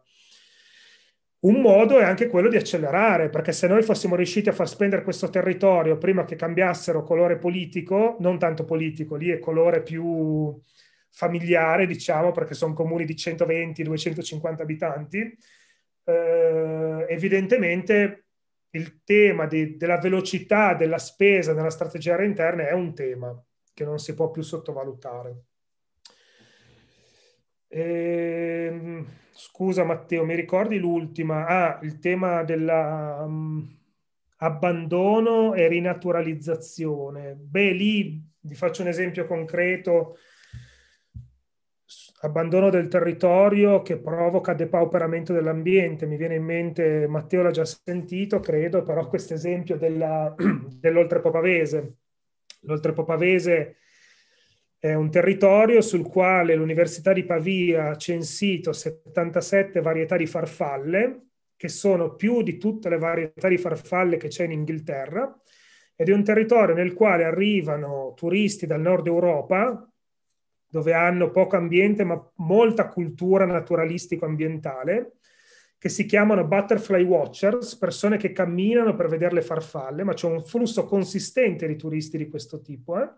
Un modo è anche quello di accelerare, perché se noi fossimo riusciti a far spendere questo territorio prima che cambiassero colore politico, non tanto politico, lì è colore più familiare, diciamo, perché sono comuni di 120-250 abitanti, eh, evidentemente il tema di, della velocità della spesa nella strategia area interna è un tema che non si può più sottovalutare. E, ehm, scusa Matteo, mi ricordi l'ultima? Ah, il tema dell'abbandono mm, um, e rinaturalizzazione. Beh, lì vi faccio un esempio concreto abbandono del territorio che provoca depauperamento dell'ambiente. Mi viene in mente, Matteo l'ha già sentito, credo, però questo esempio dell'oltrepopavese. L'oltrepopavese è un territorio sul quale l'Università di Pavia ha censito 77 varietà di farfalle, che sono più di tutte le varietà di farfalle che c'è in Inghilterra, ed è un territorio nel quale arrivano turisti dal nord Europa, dove hanno poco ambiente ma molta cultura naturalistico-ambientale, che si chiamano butterfly watchers, persone che camminano per vedere le farfalle, ma c'è un flusso consistente di turisti di questo tipo, eh?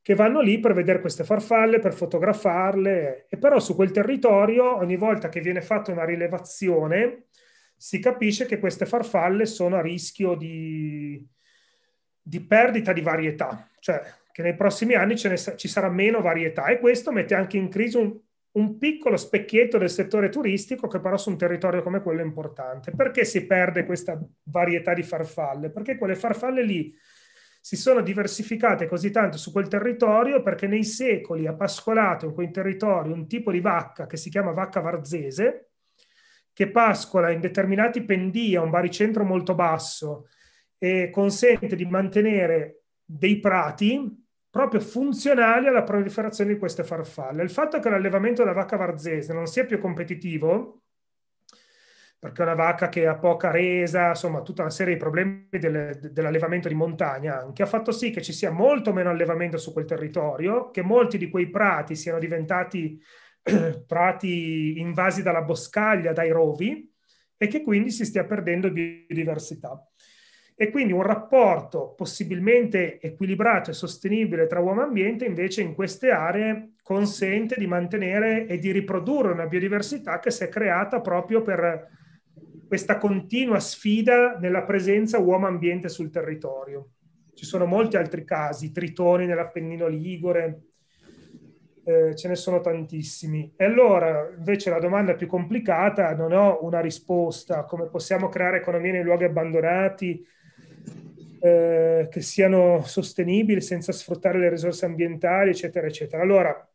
che vanno lì per vedere queste farfalle, per fotografarle, e però su quel territorio ogni volta che viene fatta una rilevazione si capisce che queste farfalle sono a rischio di, di perdita di varietà, cioè che nei prossimi anni sa- ci sarà meno varietà e questo mette anche in crisi un, un piccolo specchietto del settore turistico che però su un territorio come quello è importante. Perché si perde questa varietà di farfalle? Perché quelle farfalle lì si sono diversificate così tanto su quel territorio perché nei secoli ha pascolato in quel territorio un tipo di vacca che si chiama vacca varzese, che pascola in determinati pendii a un baricentro molto basso e consente di mantenere dei prati proprio funzionali alla proliferazione di queste farfalle. Il fatto che l'allevamento della vacca varzese non sia più competitivo, perché è una vacca che ha poca resa, insomma tutta una serie di problemi delle, dell'allevamento di montagna anche, ha fatto sì che ci sia molto meno allevamento su quel territorio, che molti di quei prati siano diventati prati invasi dalla boscaglia, dai rovi, e che quindi si stia perdendo biodiversità. E quindi un rapporto possibilmente equilibrato e sostenibile tra uomo e ambiente invece in queste aree consente di mantenere e di riprodurre una biodiversità che si è creata proprio per questa continua sfida nella presenza uomo-ambiente sul territorio. Ci sono molti altri casi, tritoni nell'Appennino Ligure, eh, ce ne sono tantissimi. E allora, invece, la domanda più complicata, non ho una risposta, come possiamo creare economia nei luoghi abbandonati, eh, che siano sostenibili senza sfruttare le risorse ambientali, eccetera, eccetera. Allora,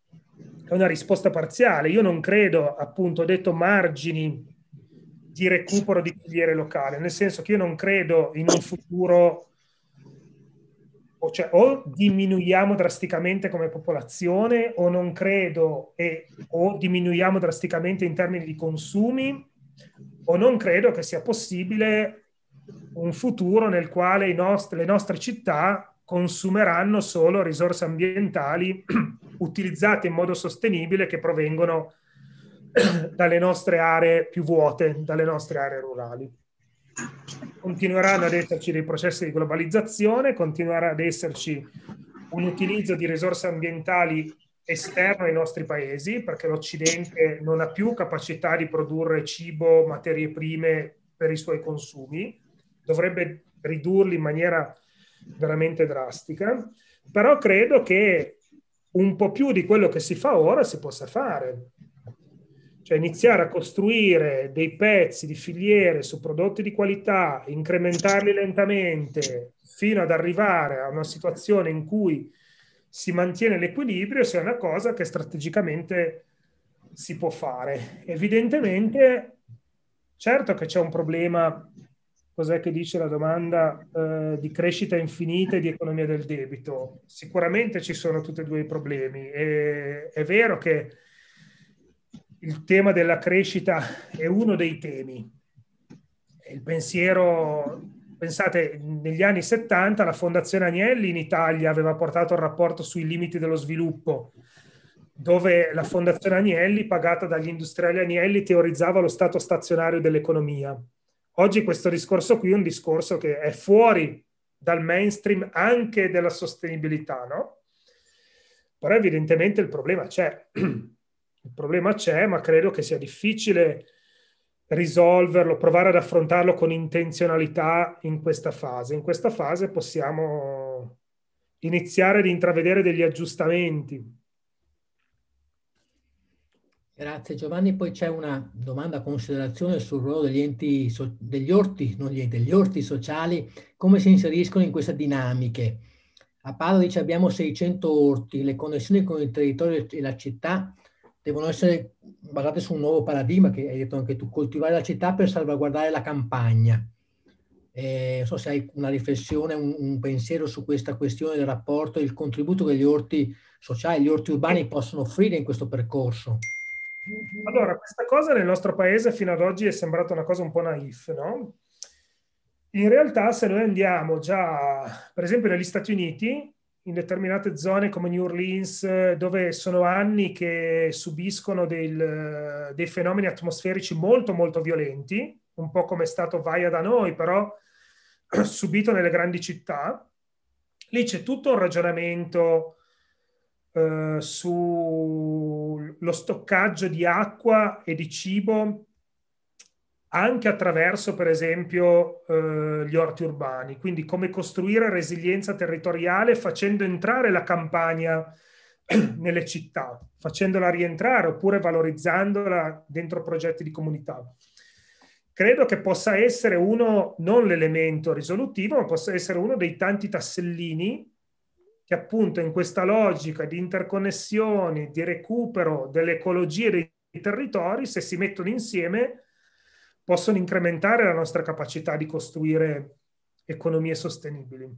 è una risposta parziale. Io non credo, appunto, ho detto margini di recupero di filiere locale, nel senso che io non credo in un futuro o, cioè, o, diminuiamo drasticamente come popolazione o non credo e, o diminuiamo drasticamente in termini di consumi o non credo che sia possibile un futuro nel quale nost- le nostre città consumeranno solo risorse ambientali utilizzate in modo sostenibile che provengono dalle nostre aree più vuote, dalle nostre aree rurali. Continueranno ad esserci dei processi di globalizzazione, continuerà ad esserci un utilizzo di risorse ambientali esterno ai nostri paesi, perché l'Occidente non ha più capacità di produrre cibo, materie prime per i suoi consumi dovrebbe ridurli in maniera veramente drastica, però credo che un po' più di quello che si fa ora si possa fare. Cioè iniziare a costruire dei pezzi di filiere su prodotti di qualità, incrementarli lentamente fino ad arrivare a una situazione in cui si mantiene l'equilibrio, sia una cosa che strategicamente si può fare. Evidentemente, certo che c'è un problema cos'è che dice la domanda eh, di crescita infinita e di economia del debito. Sicuramente ci sono tutti e due i problemi. E, è vero che il tema della crescita è uno dei temi. Il pensiero, pensate, negli anni 70 la Fondazione Agnelli in Italia aveva portato il rapporto sui limiti dello sviluppo, dove la Fondazione Agnelli, pagata dagli industriali Agnelli, teorizzava lo stato stazionario dell'economia Oggi questo discorso qui è un discorso che è fuori dal mainstream anche della sostenibilità, no? Però evidentemente il problema c'è. Il problema c'è, ma credo che sia difficile risolverlo, provare ad affrontarlo con intenzionalità in questa fase. In questa fase possiamo iniziare ad intravedere degli aggiustamenti Grazie Giovanni, poi c'è una domanda, considerazione sul ruolo degli enti, degli orti, non gli enti, degli orti sociali, come si inseriscono in queste dinamiche? A Padova dice abbiamo 600 orti, le connessioni con il territorio e la città devono essere basate su un nuovo paradigma che hai detto anche tu, coltivare la città per salvaguardare la campagna. Eh, non so se hai una riflessione, un, un, pensiero su questa questione del rapporto e il contributo che gli orti sociali, gli orti urbani possono offrire in questo percorso. Allora, questa cosa nel nostro paese fino ad oggi è sembrata una cosa un po' naif, no? In realtà se noi andiamo già, per esempio negli Stati Uniti, in determinate zone come New Orleans, dove sono anni che subiscono del, dei fenomeni atmosferici molto molto violenti, un po' come è stato Vaia da noi, però subito nelle grandi città, lì c'è tutto un ragionamento eh, sullo stoccaggio di acqua e di cibo anche attraverso, per esempio, eh, gli orti urbani, quindi come costruire resilienza territoriale facendo entrare la campagna nelle città, facendola rientrare oppure valorizzandola dentro progetti di comunità. Credo che possa essere uno, non l'elemento risolutivo, ma possa essere uno dei tanti tassellini che appunto in questa logica di interconnessioni, di recupero delle ecologie dei territori, se si mettono insieme, possono incrementare la nostra capacità di costruire economie sostenibili.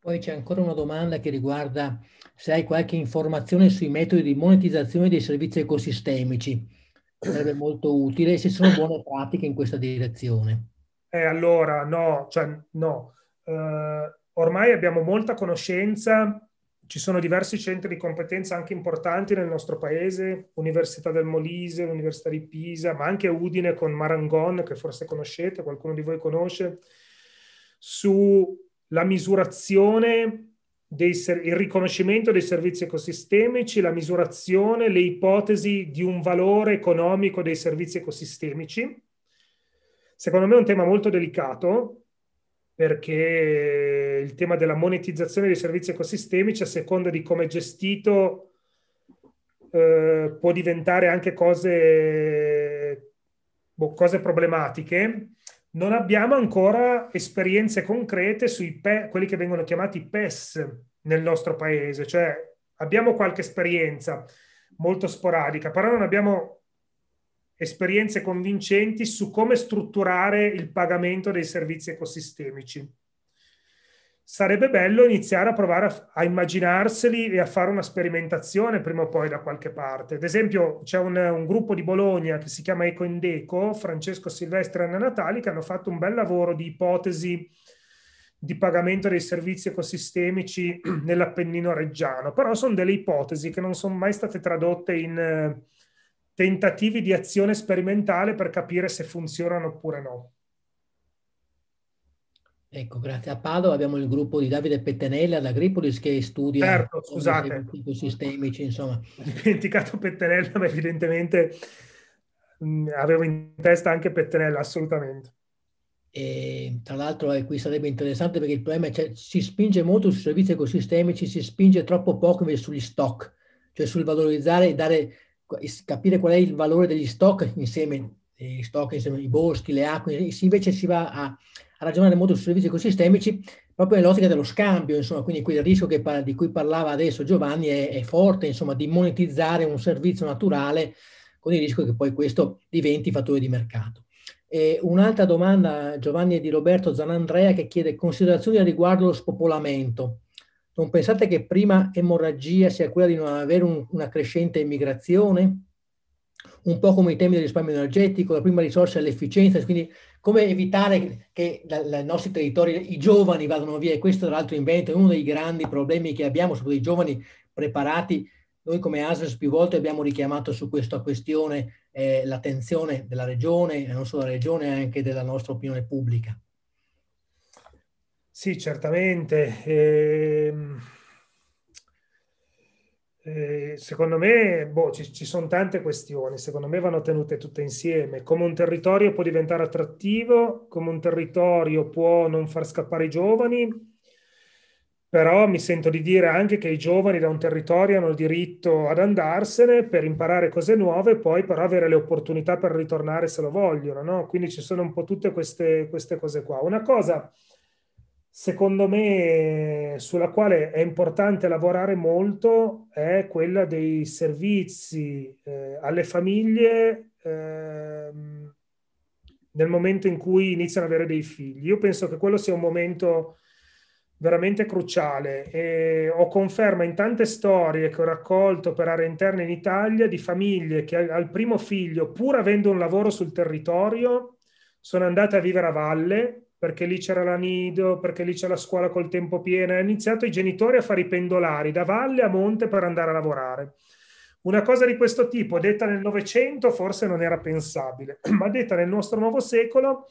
Poi c'è ancora una domanda che riguarda se hai qualche informazione sui metodi di monetizzazione dei servizi ecosistemici. Sarebbe molto utile se sono buone pratiche in questa direzione. Eh, allora, no, cioè no. Uh, ormai abbiamo molta conoscenza, ci sono diversi centri di competenza anche importanti nel nostro paese, Università del Molise, l'Università di Pisa, ma anche Udine con Marangon, che forse conoscete, qualcuno di voi conosce, sulla misurazione, dei ser- il riconoscimento dei servizi ecosistemici, la misurazione, le ipotesi di un valore economico dei servizi ecosistemici. Secondo me è un tema molto delicato perché il tema della monetizzazione dei servizi ecosistemici, a seconda di come è gestito, eh, può diventare anche cose, boh, cose, problematiche. Non abbiamo ancora esperienze concrete sui pe- quelli che vengono chiamati PES nel nostro paese, cioè abbiamo qualche esperienza molto sporadica, però non abbiamo esperienze convincenti su come strutturare il pagamento dei servizi ecosistemici. Sarebbe bello iniziare a provare a, a immaginarseli e a fare una sperimentazione prima o poi da qualche parte. Ad esempio c'è un, un gruppo di Bologna che si chiama Ecoindeco, Francesco Silvestri e Anna Natali, che hanno fatto un bel lavoro di ipotesi di pagamento dei servizi ecosistemici nell'Appennino Reggiano, però sono delle ipotesi che non sono mai state tradotte in eh, tentativi di azione sperimentale per capire se funzionano oppure no. Ecco, grazie a Padova Abbiamo il gruppo di Davide Pettenella ad Agripolis che studia certo, scusate. sistemici, insomma. Ho dimenticato Pettenella, ma evidentemente mh, mm, avevo in testa anche Pettenella, assolutamente. E, tra l'altro eh, qui sarebbe interessante perché il problema è che cioè, si spinge molto sui servizi ecosistemici, si spinge troppo poco invece sugli stock, cioè sul valorizzare e dare capire qual è il valore degli stock insieme, eh, gli stock insieme ai boschi, le acque, invece si va a, a ragionare molto sui servizi ecosistemici proprio nell'ottica dello scambio, insomma, quindi quel rischio che, di cui parlava adesso Giovanni è, è forte, insomma, di monetizzare un servizio naturale con il rischio che poi questo diventi fattore di mercato. E un'altra domanda, Giovanni, è di Roberto Zanandrea che chiede considerazioni riguardo lo spopolamento. Non pensate che prima emorragia sia quella di non avere un, una crescente immigrazione? Un po' come i temi del risparmio energetico, la prima risorsa è l'efficienza, quindi come evitare che dai nostri territori i giovani vadano via? E questo tra l'altro in Veneto è uno dei grandi problemi che abbiamo, soprattutto i giovani preparati. Noi come ASES più volte abbiamo richiamato su questa questione eh, l'attenzione della regione, e non solo della regione, anche della nostra opinione pubblica. Sì, certamente. Ehm, eh, secondo me boh, ci, ci sono tante questioni, secondo me vanno tenute tutte insieme. Come un territorio può diventare attrattivo, come un territorio può non far scappare i giovani, però mi sento di dire anche che i giovani da un territorio hanno il diritto ad andarsene per imparare cose nuove e poi però avere le opportunità per ritornare se lo vogliono, no? Quindi ci sono un po' tutte queste, queste cose qua. Una cosa secondo me, sulla quale è importante lavorare molto è quella dei servizi eh, alle famiglie eh, nel momento in cui iniziano ad avere dei figli. Io penso che quello sia un momento veramente cruciale e ho conferma in tante storie che ho raccolto per aree interne in Italia di famiglie che al primo figlio, pur avendo un lavoro sul territorio, sono andate a vivere a valle perché lì c'era la nido, perché lì c'è la scuola col tempo pieno. Hanno iniziato i genitori a fare i pendolari da valle a monte per andare a lavorare. Una cosa di questo tipo, detta nel Novecento, forse non era pensabile, ma detta nel nostro nuovo secolo,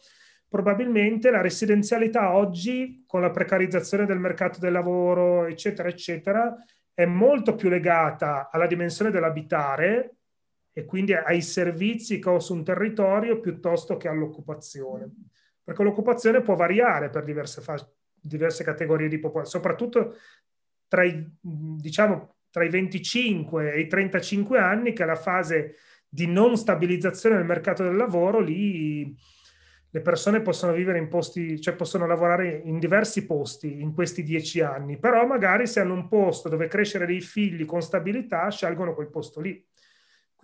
probabilmente la residenzialità oggi, con la precarizzazione del mercato del lavoro, eccetera, eccetera, è molto più legata alla dimensione dell'abitare e quindi ai servizi che ho su un territorio piuttosto che all'occupazione perché l'occupazione può variare per diverse, fas- diverse categorie di popolazione, soprattutto tra i, diciamo, tra i 25 e i 35 anni, che è la fase di non stabilizzazione del mercato del lavoro, lì le persone possono vivere in posti, cioè possono lavorare in diversi posti in questi dieci anni, però magari se hanno un posto dove crescere dei figli con stabilità, scelgono quel posto lì.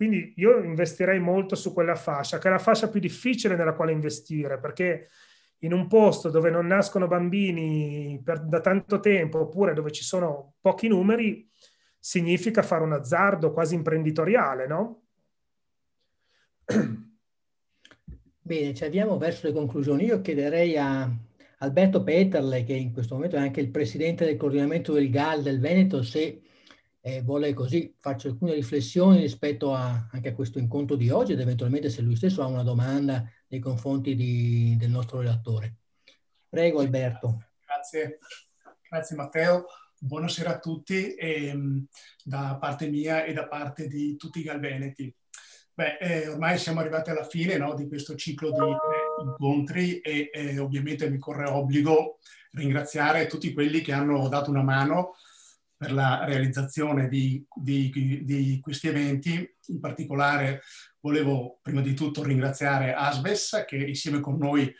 Quindi io investirei molto su quella fascia, che è la fascia più difficile nella quale investire, perché in un posto dove non nascono bambini per, da tanto tempo oppure dove ci sono pochi numeri, significa fare un azzardo quasi imprenditoriale, no? Bene, ci avviamo verso le conclusioni. Io chiederei a Alberto Peterle, che in questo momento è anche il presidente del coordinamento del GAL del Veneto, se eh, vuole così, faccio alcune riflessioni rispetto a, anche a questo incontro di oggi ed eventualmente se lui stesso ha una domanda nei confronti di, del nostro relatore. Prego Alberto. Grazie, grazie Matteo. Buonasera a tutti e, ehm, da parte mia e da parte di tutti i Galveneti. Beh, eh, ormai siamo arrivati alla fine no, di questo ciclo di eh, incontri e eh, ovviamente mi corre obbligo ringraziare tutti quelli che hanno dato una mano per la realizzazione di, di, di questi eventi. In particolare volevo prima di tutto ringraziare Asbes che insieme con noi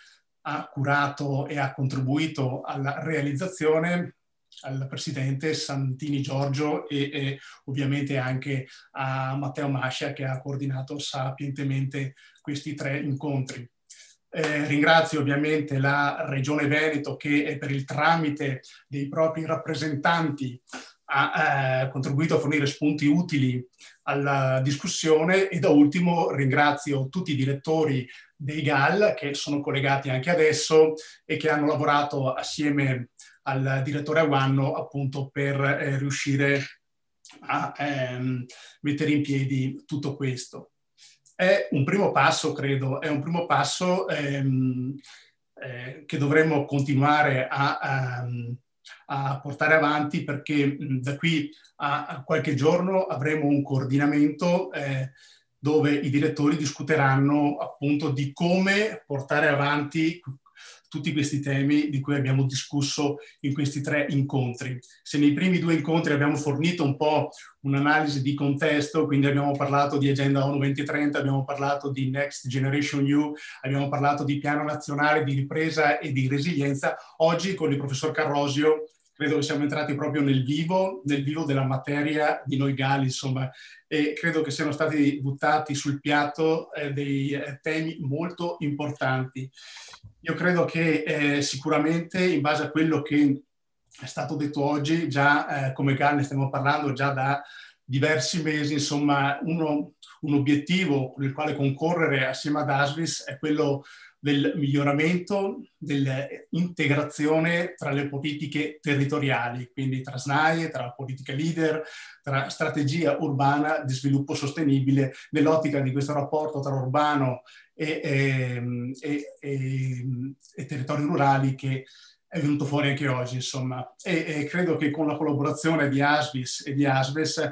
ha curato e ha contribuito alla realizzazione al presidente Santini Giorgio e, e, ovviamente anche a Matteo Mascia che ha coordinato sapientemente questi tre incontri. Eh, ringrazio ovviamente la Regione Veneto che per il tramite dei propri rappresentanti ha eh, contribuito a fornire spunti utili alla discussione e da ultimo ringrazio tutti i direttori dei GAL che sono collegati anche adesso e che hanno lavorato assieme al direttore Aguanno appunto per eh, riuscire a ehm, mettere in piedi tutto questo è un primo passo, credo, è un primo passo ehm, eh, che dovremmo continuare a, a, ehm, a portare avanti perché mh, mm, da qui a, a, qualche giorno avremo un coordinamento eh, dove i direttori discuteranno appunto di come portare avanti tutti questi temi di cui abbiamo discusso in questi tre incontri. Se nei primi due incontri abbiamo fornito un po' un'analisi di contesto, quindi abbiamo parlato di Agenda ONU 2030, abbiamo parlato di Next Generation EU, abbiamo parlato di Piano Nazionale di Ripresa e di Resilienza, oggi con il professor Carrosio credo che siamo entrati proprio nel vivo, nel vivo della materia di noi Gali, insomma, e credo che siano stati buttati sul piatto eh, dei eh, temi molto importanti. Io credo che eh, sicuramente in base a quello che è stato detto oggi, già eh, come GAN ne stiamo parlando già da diversi mesi, insomma uno, un obiettivo con il quale concorrere assieme ad ASVIS è quello del miglioramento dell'integrazione tra le politiche territoriali, quindi tra SNAI, tra politica leader, tra strategia urbana di sviluppo sostenibile, nell'ottica di questo rapporto tra urbano e, e, e, e territori rurali che è venuto fuori anche oggi, insomma. E, credo che con la collaborazione di ASVIS e di ASVES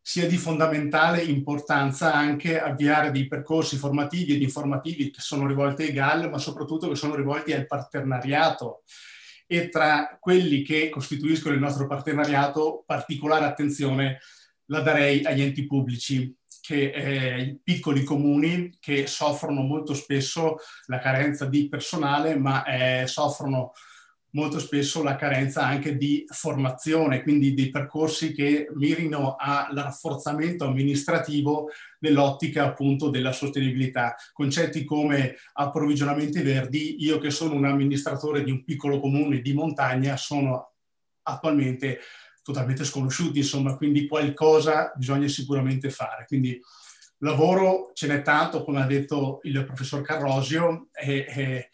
sia di fondamentale importanza anche avviare dei percorsi formativi ed informativi che sono rivolti ai GAL, ma soprattutto che sono rivolti al partenariato e tra quelli che costituiscono il nostro partenariato particolare attenzione la darei agli enti pubblici che eh, i piccoli comuni che soffrono molto spesso la carenza di personale, ma eh, soffrono molto spesso la carenza anche di formazione, quindi dei percorsi che mirino al rafforzamento amministrativo nell'ottica appunto della sostenibilità. Concetti come approvvigionamenti verdi, io che sono un amministratore di un piccolo comune di montagna, sono attualmente totalmente sconosciuti, insomma, quindi qualcosa bisogna sicuramente fare. Quindi lavoro ce n'è tanto, come ha detto il professor Carrosio, e, e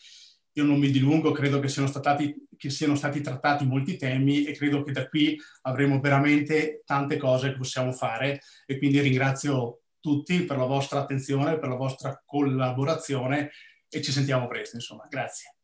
io non mi dilungo, credo che siano, stati, che siano, stati, trattati molti temi e credo che da qui avremo veramente tante cose che possiamo fare e quindi ringrazio tutti per la vostra attenzione, per la vostra collaborazione e ci sentiamo presto, insomma, grazie.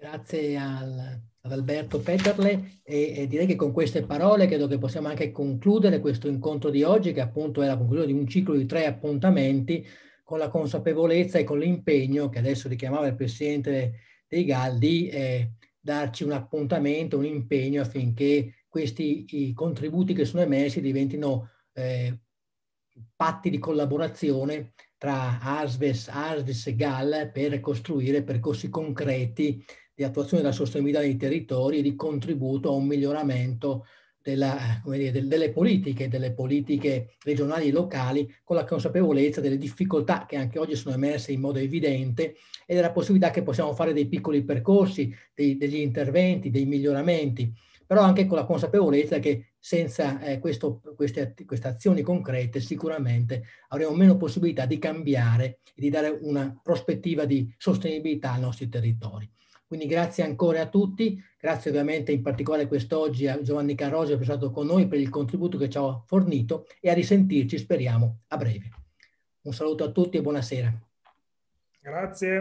Grazie al, ad Alberto Petterle e, e, direi che con queste parole credo che possiamo anche concludere questo incontro di oggi che appunto è la conclusione di un ciclo di tre appuntamenti con la consapevolezza e con l'impegno che adesso richiamava il Presidente dei Gal di eh, darci un appuntamento, un impegno affinché questi contributi che sono emersi diventino eh, patti di collaborazione tra ASVES, ASVES e GAL per costruire percorsi concreti di attuazione della sostenibilità dei territori e di contributo a un miglioramento della, eh, dire, delle politiche, delle politiche regionali e locali, con la consapevolezza delle difficoltà che anche oggi sono emerse in modo evidente e della possibilità che possiamo fare dei piccoli percorsi, dei, degli interventi, dei miglioramenti, però anche con la consapevolezza che senza eh, questo, queste, queste azioni concrete sicuramente avremo meno possibilità di cambiare e di dare una prospettiva di sostenibilità ai nostri territori. Quindi grazie ancora a tutti, grazie ovviamente in particolare quest'oggi a Giovanni Carrosio per essere stato con noi per il contributo che ci ha fornito e a risentirci speriamo a breve. Un saluto a tutti e buonasera. Grazie.